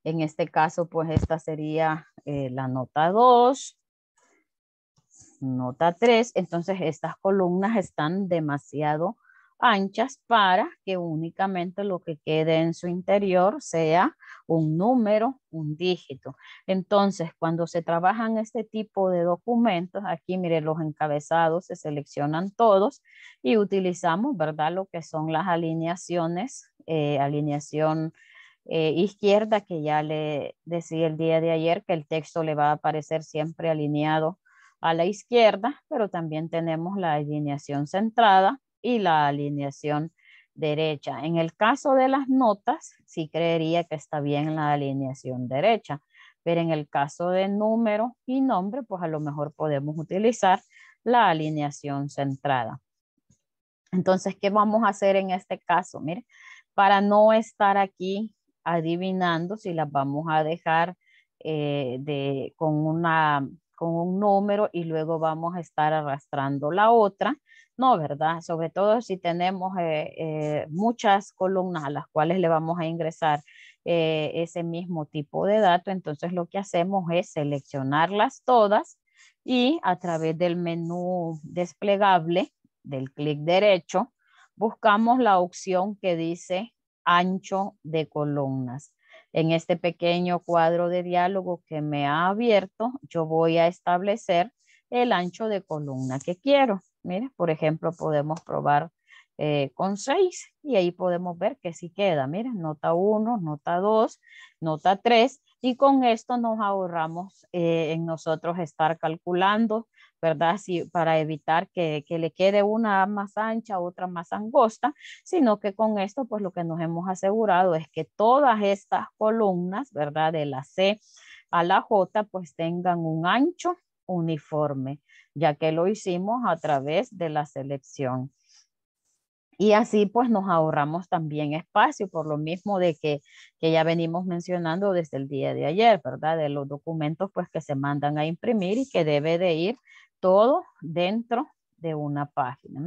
En este caso, pues esta sería eh, la nota 2, nota 3. Entonces, estas columnas están demasiado anchas para que únicamente lo que quede en su interior sea un número, un dígito. Entonces, cuando se trabajan este tipo de documentos, aquí mire los encabezados, se seleccionan todos y utilizamos, ¿verdad? Lo que son las alineaciones, eh, alineación eh, izquierda, que ya le decía el día de ayer que el texto le va a aparecer siempre alineado a la izquierda, pero también tenemos la alineación centrada, y la alineación derecha. En el caso de las notas, sí creería que está bien la alineación derecha, pero en el caso de número y nombre, pues a lo mejor podemos utilizar la alineación centrada. Entonces, ¿qué vamos a hacer en este caso? Mire, para no estar aquí adivinando si las vamos a dejar eh, de, con, una, con un número y luego vamos a estar arrastrando la otra, no, ¿verdad? Sobre todo si tenemos eh, eh, muchas columnas a las cuales le vamos a ingresar eh, ese mismo tipo de dato, entonces lo que hacemos es seleccionarlas todas y a través del menú desplegable, del clic derecho, buscamos la opción que dice ancho de columnas. En este pequeño cuadro de diálogo que me ha abierto, yo voy a establecer el ancho de columna que quiero. Mira, por ejemplo, podemos probar eh, con 6 y ahí podemos ver que sí queda. Mira, nota 1, nota 2, nota 3 y con esto nos ahorramos eh, en nosotros estar calculando, ¿verdad? para evitar que, que, le quede una más ancha, otra más angosta, sino que con esto pues lo que nos hemos asegurado es que todas estas columnas, ¿verdad? De la C a la J pues tengan un ancho uniforme ya que lo hicimos a través de la selección. Y así pues nos ahorramos también espacio por lo mismo de que, que, ya venimos mencionando desde el día de ayer, ¿verdad? De los documentos pues que se mandan a imprimir y que debe de ir todo dentro de una página.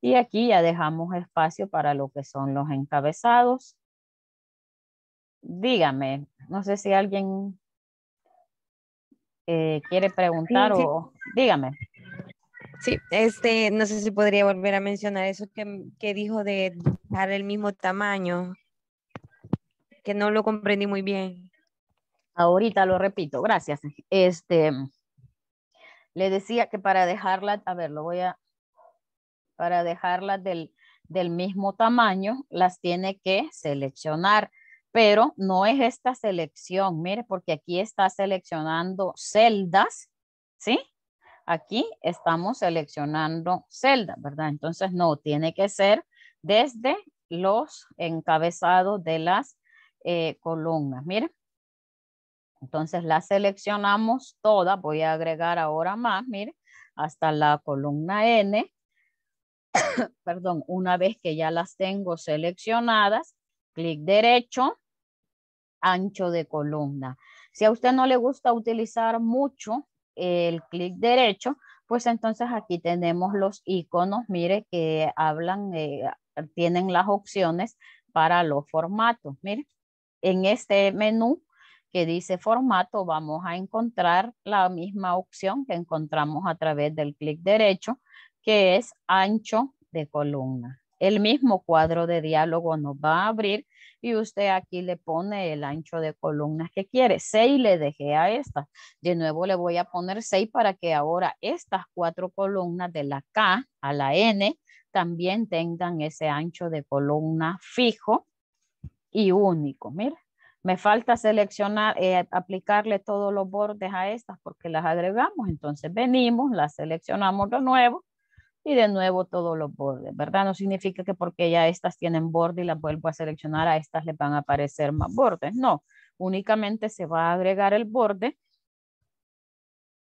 y aquí ya dejamos espacio para lo que son los encabezados. Dígame, no sé si alguien eh, quiere preguntar o dígame. Sí, este, no sé si podría volver a mencionar eso que, dijo de dejar el mismo tamaño, que no lo comprendí muy bien. Ahorita lo repito, gracias. Este, le decía que para dejarla, a ver, lo voy a, para dejarlas del, del mismo tamaño, las tiene que seleccionar pero no es esta selección, mire, porque aquí está seleccionando celdas, ¿sí? Aquí estamos seleccionando celdas, ¿verdad? Entonces, no, tiene que ser desde los encabezados de las eh, columnas, mire. Entonces, las seleccionamos todas, voy a agregar ahora más, mire, hasta la columna N, perdón, una vez que ya las tengo seleccionadas, clic derecho, ancho de columna. Si a usted no le gusta utilizar mucho el clic derecho, pues entonces aquí tenemos los iconos, mire que hablan, eh, tienen las opciones para los formatos. Mire, en este menú que dice formato, vamos a encontrar la misma opción que encontramos a través del clic derecho, que es ancho de columna el mismo cuadro de diálogo nos va a abrir y usted aquí le pone el ancho de columnas que quiere. 6 le dejé a esta. De nuevo le voy a poner 6 para que ahora estas cuatro columnas de la K a la N también tengan ese ancho de columna fijo y único. Mira, me falta seleccionar, eh, aplicarle todos los bordes a estas porque las agregamos. Entonces venimos, las seleccionamos de nuevo y de nuevo todos los bordes, ¿verdad? No significa que porque ya estas tienen borde y las vuelvo a seleccionar, a estas les van a aparecer más bordes, no. Únicamente se va a agregar el borde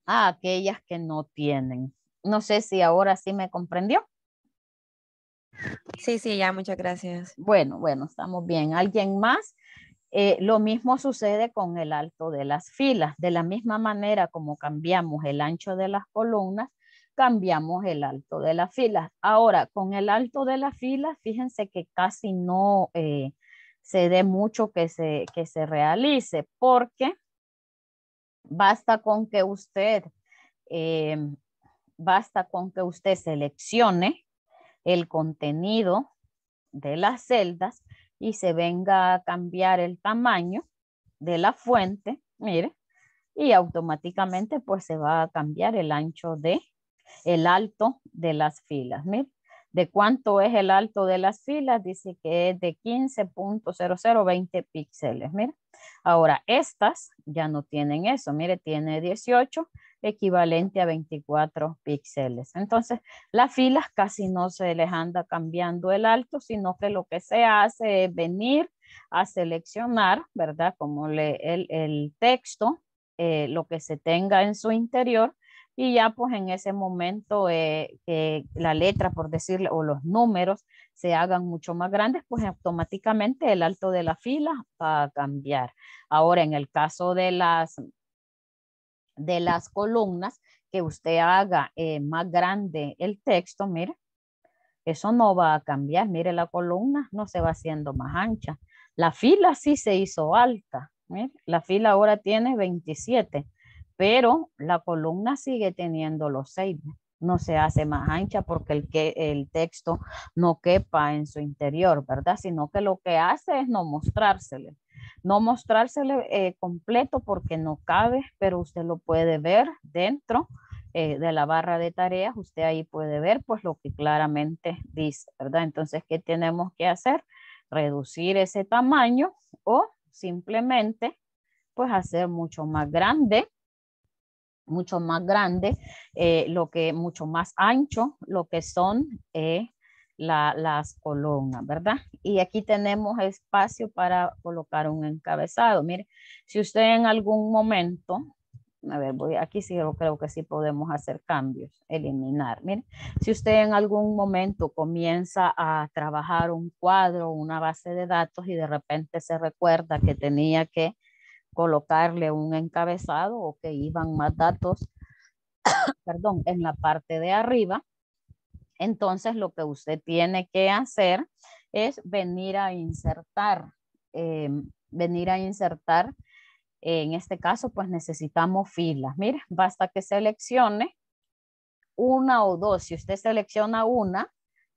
a aquellas que no tienen. No sé si ahora sí me comprendió. Sí, sí, ya, muchas gracias. Bueno, bueno, estamos bien. ¿Alguien más? Eh, lo mismo sucede con el alto de las filas. De la misma manera como cambiamos el ancho de las columnas, cambiamos el alto de la fila. Ahora, con el alto de la fila, fíjense que casi no eh, se dé mucho que se, que se realice, porque basta con que usted, eh, basta con que usted seleccione el contenido de las celdas y se venga a cambiar el tamaño de la fuente, mire, y automáticamente pues se va a cambiar el ancho de el alto de las filas. Mira, ¿de cuánto es el alto de las filas? Dice que es de 15.0020 píxeles. Mira, ahora estas ya no tienen eso. Mire, tiene 18 equivalente a 24 píxeles. Entonces, las filas casi no se les anda cambiando el alto, sino que lo que se hace es venir a seleccionar, ¿verdad? Como le, el, texto, eh, lo que se tenga en su interior y ya pues en ese momento eh, la letra, por decirlo, o los números se hagan mucho más grandes, pues automáticamente el alto de la fila va a cambiar. Ahora, en el caso de las, de las columnas, que usted haga eh, más grande el texto, mire, eso no va a cambiar, mire la columna no se va haciendo más ancha. La fila sí se hizo alta, la fila ahora tiene 27 pero la columna sigue teniendo los seis, no se hace más ancha porque el, que, el texto no quepa en su interior, ¿verdad? Sino que lo que hace es no mostrársele, no mostrársele eh, completo porque no cabe, pero usted lo puede ver dentro eh, de la barra de tareas, usted ahí puede ver pues lo que claramente dice, ¿verdad? Entonces, ¿qué tenemos que hacer? Reducir ese tamaño o simplemente pues hacer mucho más grande mucho más grande, eh, lo que mucho más ancho, lo que son eh, las columnas, ¿verdad? Y aquí tenemos espacio para colocar un encabezado. Mire, si usted en algún momento, a ver, voy, aquí sí yo creo que sí podemos hacer cambios, eliminar. Mire, si usted en algún momento comienza a trabajar un cuadro, una base de datos y de repente se recuerda que tenía que colocarle un encabezado o que iban más datos, perdón, en la parte de arriba. Entonces lo que usted tiene que hacer es venir a insertar, em, venir a insertar, en este caso pues necesitamos filas. Mira, basta que seleccione una o dos. Si usted selecciona una,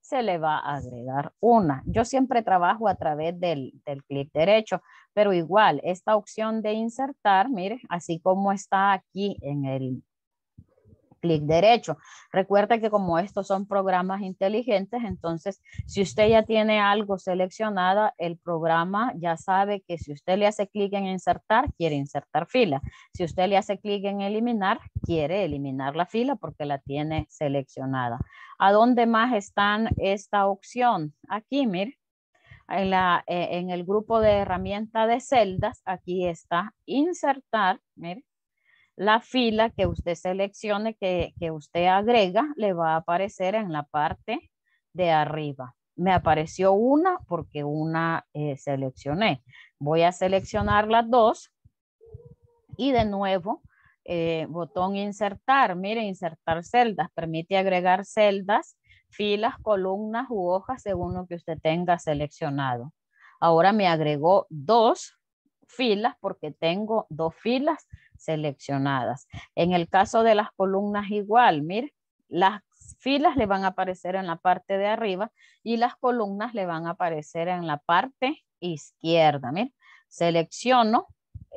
se le va a agregar una. Yo siempre trabajo a través del, del clic derecho, pero igual esta opción de insertar, mire, así como está aquí en el, clic derecho. Recuerda que como estos son programas inteligentes, entonces si usted ya tiene algo seleccionada, el programa ya sabe que si usted le hace clic en insertar, quiere insertar fila. Si usted le hace clic en eliminar, quiere eliminar la fila porque la tiene seleccionada. ¿A dónde más están esta opción? Aquí, mire. En, la, eh, en el grupo de herramienta de celdas, aquí está insertar, mire, la fila que usted seleccione, que, usted agrega, le va a aparecer en la parte de arriba. Me apareció una porque una eh, seleccioné. Voy a seleccionar las dos y de nuevo eh, botón insertar. Mire, insertar celdas. Permite agregar celdas, filas, columnas u hojas según lo que usted tenga seleccionado. Ahora me agregó dos filas porque tengo dos filas seleccionadas. En el caso de las columnas igual, mire, las filas le van a aparecer en la parte de arriba y las columnas le van a aparecer en la parte izquierda. Mire, selecciono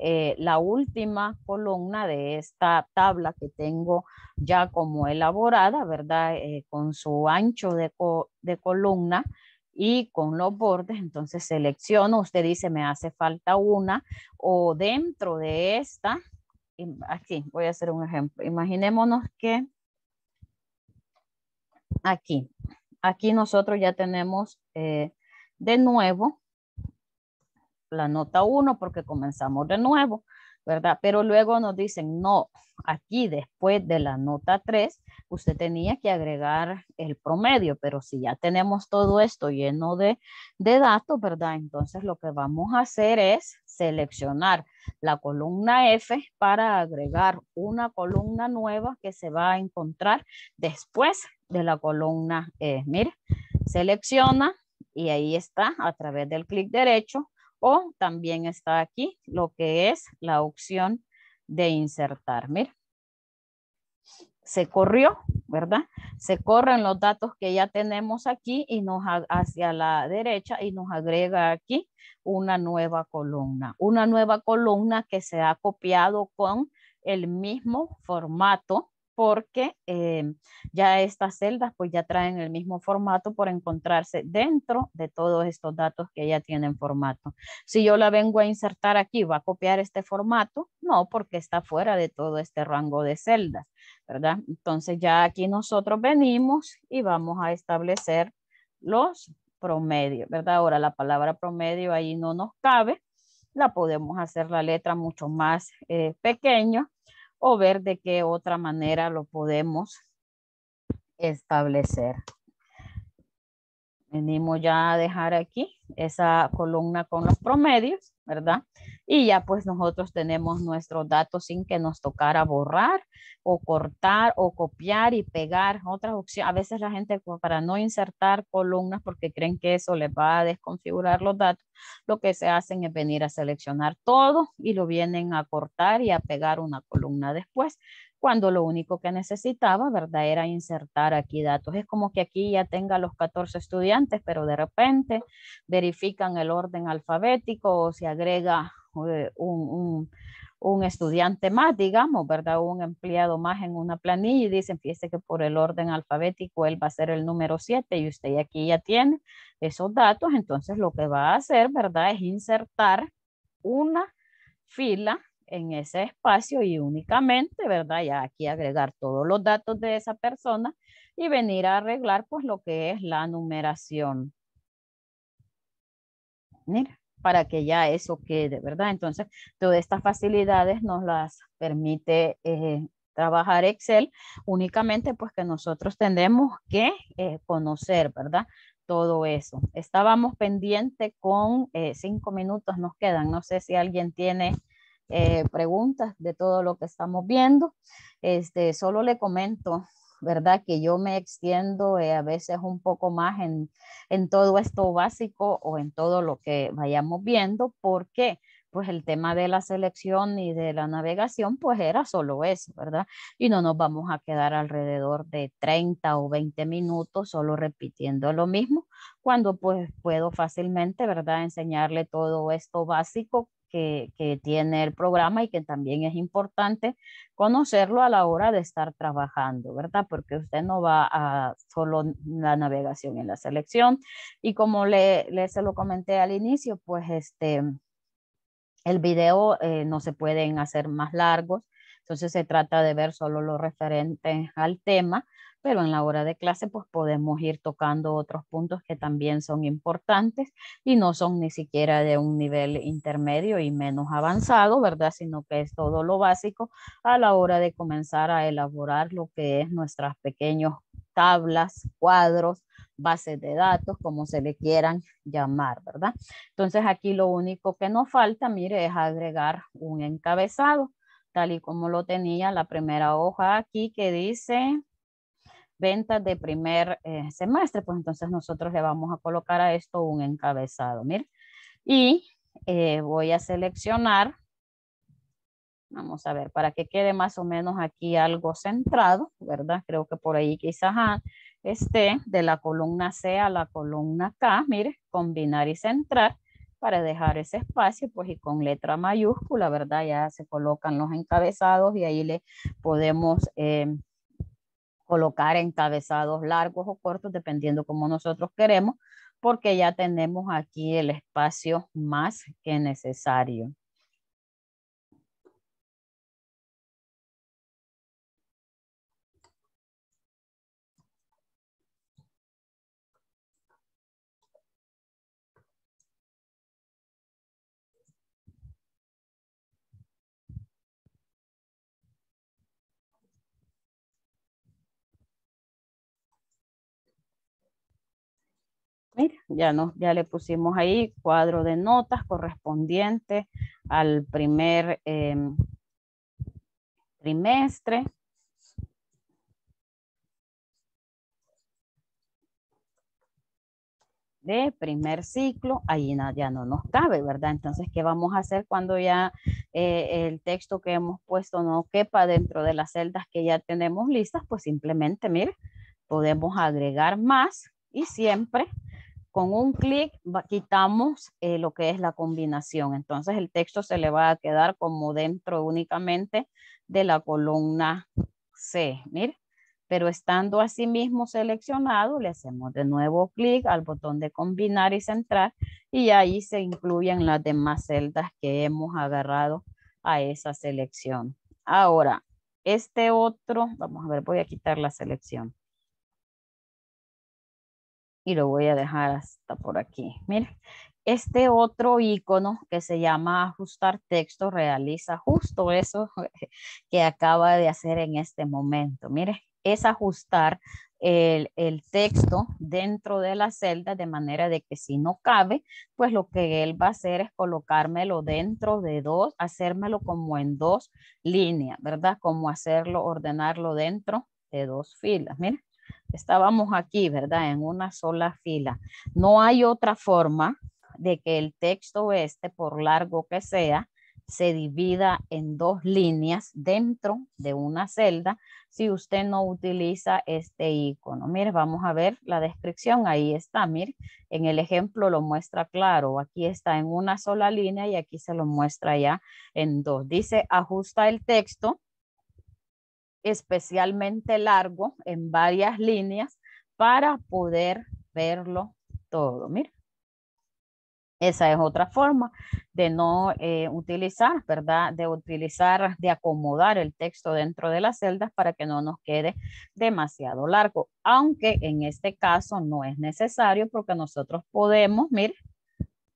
eh, la última columna de esta tabla que tengo ya como elaborada, ¿verdad? Eh, con su ancho de columna y con los bordes, entonces selecciono, usted dice me hace falta una o dentro de esta, aquí voy a hacer un ejemplo, imaginémonos que aquí, aquí nosotros ya tenemos eh, de nuevo la nota 1 porque comenzamos de nuevo. ¿verdad? Pero luego nos dicen, no, aquí después de la nota 3, usted tenía que agregar el promedio, pero si ya tenemos todo esto lleno de, datos, ¿verdad? Entonces lo que vamos a hacer es seleccionar la columna F para agregar una columna nueva que se va a encontrar después de la columna E. Mire, selecciona y ahí está a través del clic derecho o también está aquí lo que es la opción de insertar. Mira, se corrió, ¿verdad? Se corren los datos que ya tenemos aquí y nos hacia la derecha y nos agrega aquí una nueva columna. Una nueva columna que se ha copiado con el mismo formato porque em, ya estas celdas pues ya traen el mismo formato por encontrarse dentro de todos estos datos que ya tienen formato. Si yo la vengo a insertar aquí, ¿va a copiar este formato? No, porque está fuera de todo este rango de celdas, ¿verdad? Entonces ya aquí nosotros venimos y vamos a establecer los promedios, ¿verdad? Ahora la palabra promedio ahí no nos cabe, la podemos hacer la letra mucho más eh, pequeña, o ver de qué otra manera lo podemos establecer. Venimos ya a dejar aquí esa columna con los promedios, ¿verdad? Y ya pues nosotros tenemos nuestros datos sin que nos tocara borrar o cortar o copiar y pegar. Otras opciones, a veces la gente pues, para no insertar columnas porque creen que eso les va a desconfigurar los datos, lo que se hacen es venir a seleccionar todo y lo vienen a cortar y a pegar una columna después cuando lo único que necesitaba, ¿verdad? Era insertar aquí datos. Es como que aquí ya tenga los 14 estudiantes, pero de repente verifican el orden alfabético o se agrega eh, un, un, estudiante más, digamos, ¿verdad? Un empleado más en una planilla y dicen, fíjese que por el orden alfabético él va a ser el número 7 y usted aquí ya tiene esos datos. Entonces lo que va a hacer, ¿verdad? Es insertar una fila en ese espacio y únicamente, ¿verdad? Ya aquí agregar todos los datos de esa persona y venir a arreglar pues lo que es la numeración. Mira, para que ya eso quede, ¿verdad? Entonces, todas estas facilidades nos las permite eh, trabajar Excel, únicamente pues que nosotros tenemos que eh, conocer, ¿verdad? todo eso. Estábamos pendiente con eh, cinco minutos, nos quedan. No sé si alguien tiene eh, preguntas de todo lo que estamos viendo. Este, solo le comento, ¿verdad? Que yo me extiendo eh, a veces un poco más en, todo esto básico o en todo lo que vayamos viendo. porque pues el tema de la selección y de la navegación, pues era solo eso, ¿verdad? Y no nos vamos a quedar alrededor de 30 o 20 minutos solo repitiendo lo mismo, cuando pues puedo fácilmente, ¿verdad? Enseñarle todo esto básico que, tiene el programa y que también es importante conocerlo a la hora de estar trabajando, ¿verdad? Porque usted no va a solo la navegación en la selección. Y como le, se lo comenté al inicio, pues este, el video eh, no se pueden hacer más largos. Entonces se trata de ver solo lo referente al tema pero en la hora de clase pues podemos ir tocando otros puntos que también son importantes y no son ni siquiera de un nivel intermedio y menos avanzado, ¿verdad? Sino que es todo lo básico a la hora de comenzar a elaborar lo que es nuestras pequeñas tablas, cuadros, bases de datos, como se le quieran llamar, ¿verdad? Entonces aquí lo único que nos falta, mire, es agregar un encabezado, tal y como lo tenía la primera hoja aquí que dice ventas de primer eh, semestre, pues entonces nosotros le vamos a colocar a esto un encabezado, mire, Y eh, voy a seleccionar, vamos a ver, para que quede más o menos aquí algo centrado, ¿verdad? Creo que por ahí quizás ah, esté de la columna C a la columna K, mire, combinar y centrar para dejar ese espacio, pues y con letra mayúscula, ¿verdad? Ya se colocan los encabezados y ahí le podemos... Eh, colocar encabezados largos o cortos, dependiendo como nosotros queremos, porque ya tenemos aquí el espacio más que necesario. Mira, ya, ya le pusimos ahí cuadro de notas correspondiente al primer em, trimestre. de primer ciclo, ahí ya no nos cabe, ¿verdad? Entonces, ¿qué vamos a hacer cuando ya eh, el texto que hemos puesto no quepa dentro de las celdas que ya tenemos listas? Pues simplemente, mire, podemos agregar más y siempre con un clic quitamos eh, lo que es la combinación. Entonces el texto se le va a quedar como dentro únicamente de la columna C. Mire, pero estando así mismo seleccionado, le hacemos de nuevo clic al botón de combinar y centrar y ahí se incluyen las demás celdas que hemos agarrado a esa selección. Ahora, este otro, vamos a ver, voy a quitar la selección y lo voy a dejar hasta por aquí. mire este otro icono que se llama ajustar texto realiza justo eso que acaba de hacer en este momento. Mire, es ajustar el, texto dentro de la celda de manera de que si no cabe, pues lo que él va a hacer es colocármelo dentro de dos, hacérmelo como en dos líneas, ¿verdad? Como hacerlo, ordenarlo dentro de dos filas. Mire, estábamos aquí, ¿verdad? En una sola fila. No hay otra forma de que el texto este, por largo que sea, se divida en dos líneas dentro de una celda si usted no utiliza este icono. Mire, vamos a ver la descripción. Ahí está, mire, en el ejemplo lo muestra claro. Aquí está en una sola línea y aquí se lo muestra ya en dos. Dice, ajusta el texto especialmente largo en varias líneas para poder verlo todo. Mira, esa es otra forma de no eh, utilizar, ¿verdad? De utilizar, de acomodar el texto dentro de las celdas para que no nos quede demasiado largo, aunque en este caso no es necesario porque nosotros podemos, mire,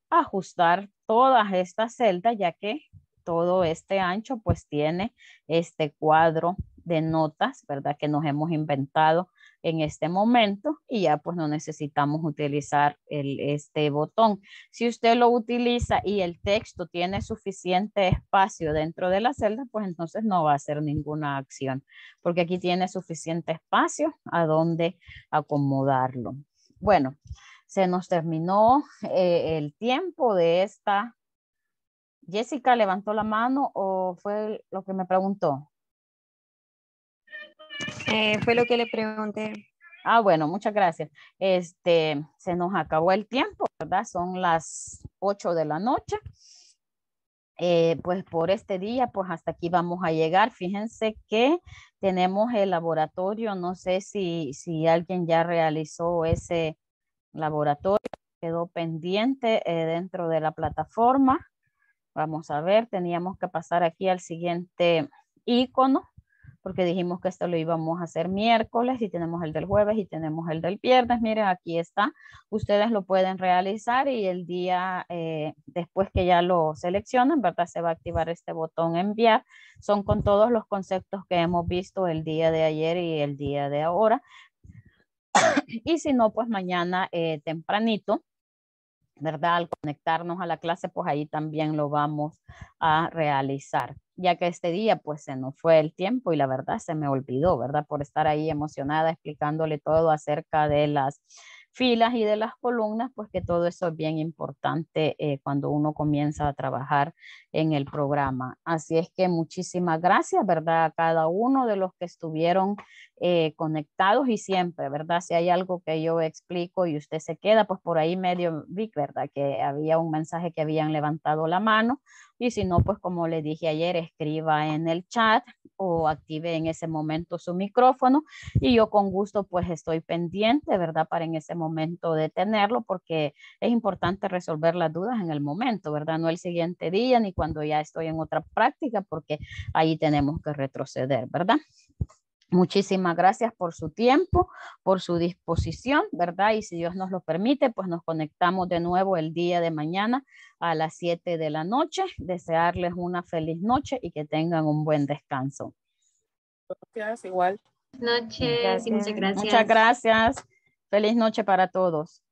ajustar todas estas celdas ya que todo este ancho pues tiene este cuadro de notas, ¿verdad? Que nos hemos inventado en este momento y ya pues no necesitamos utilizar el, este botón. Si usted lo utiliza y el texto tiene suficiente espacio dentro de la celda, pues entonces no va a hacer ninguna acción, porque aquí tiene suficiente espacio a donde acomodarlo. Bueno, se nos terminó eh, el tiempo de esta. Jessica levantó la mano o fue lo que me preguntó. Eh, fue lo que le pregunté. Ah, bueno, muchas gracias. Este, se nos acabó el tiempo, ¿verdad? Son las 8 de la noche. Eh, pues por este día, pues hasta aquí vamos a llegar. Fíjense que tenemos el laboratorio, no sé si, si alguien ya realizó ese laboratorio, quedó pendiente eh, dentro de la plataforma. Vamos a ver, teníamos que pasar aquí al siguiente icono porque dijimos que esto lo íbamos a hacer miércoles y tenemos el del jueves y tenemos el del viernes. Miren, aquí está. Ustedes lo pueden realizar y el día eh, después que ya lo seleccionan, ¿verdad? Se va a activar este botón enviar. Son con todos los conceptos que hemos visto el día de ayer y el día de ahora. y si no, pues mañana eh, tempranito ¿verdad? Al conectarnos a la clase, pues ahí también lo vamos a realizar, ya que este día pues se nos fue el tiempo y la verdad se me olvidó, ¿verdad? Por estar ahí emocionada explicándole todo acerca de las filas y de las columnas, pues que todo eso es bien importante eh, cuando uno comienza a trabajar en el programa. Así es que muchísimas gracias, ¿verdad? A cada uno de los que estuvieron eh, conectados y siempre, ¿verdad? Si hay algo que yo explico y usted se queda, pues por ahí medio vi, ¿verdad? Que había un mensaje que habían levantado la mano y si no, pues como le dije ayer, escriba en el chat o active en ese momento su micrófono y yo con gusto pues estoy pendiente, ¿verdad? Para en ese momento detenerlo porque es importante resolver las dudas en el momento, ¿verdad? No el siguiente día ni cuando ya estoy en otra práctica porque ahí tenemos que retroceder, ¿verdad? Muchísimas gracias por su tiempo, por su disposición, ¿verdad? Y si Dios nos lo permite, pues nos conectamos de nuevo el día de mañana a las 7 de la noche. Desearles una feliz noche y que tengan un buen descanso. Gracias, igual. gracias. Muchas gracias. Feliz noche para todos.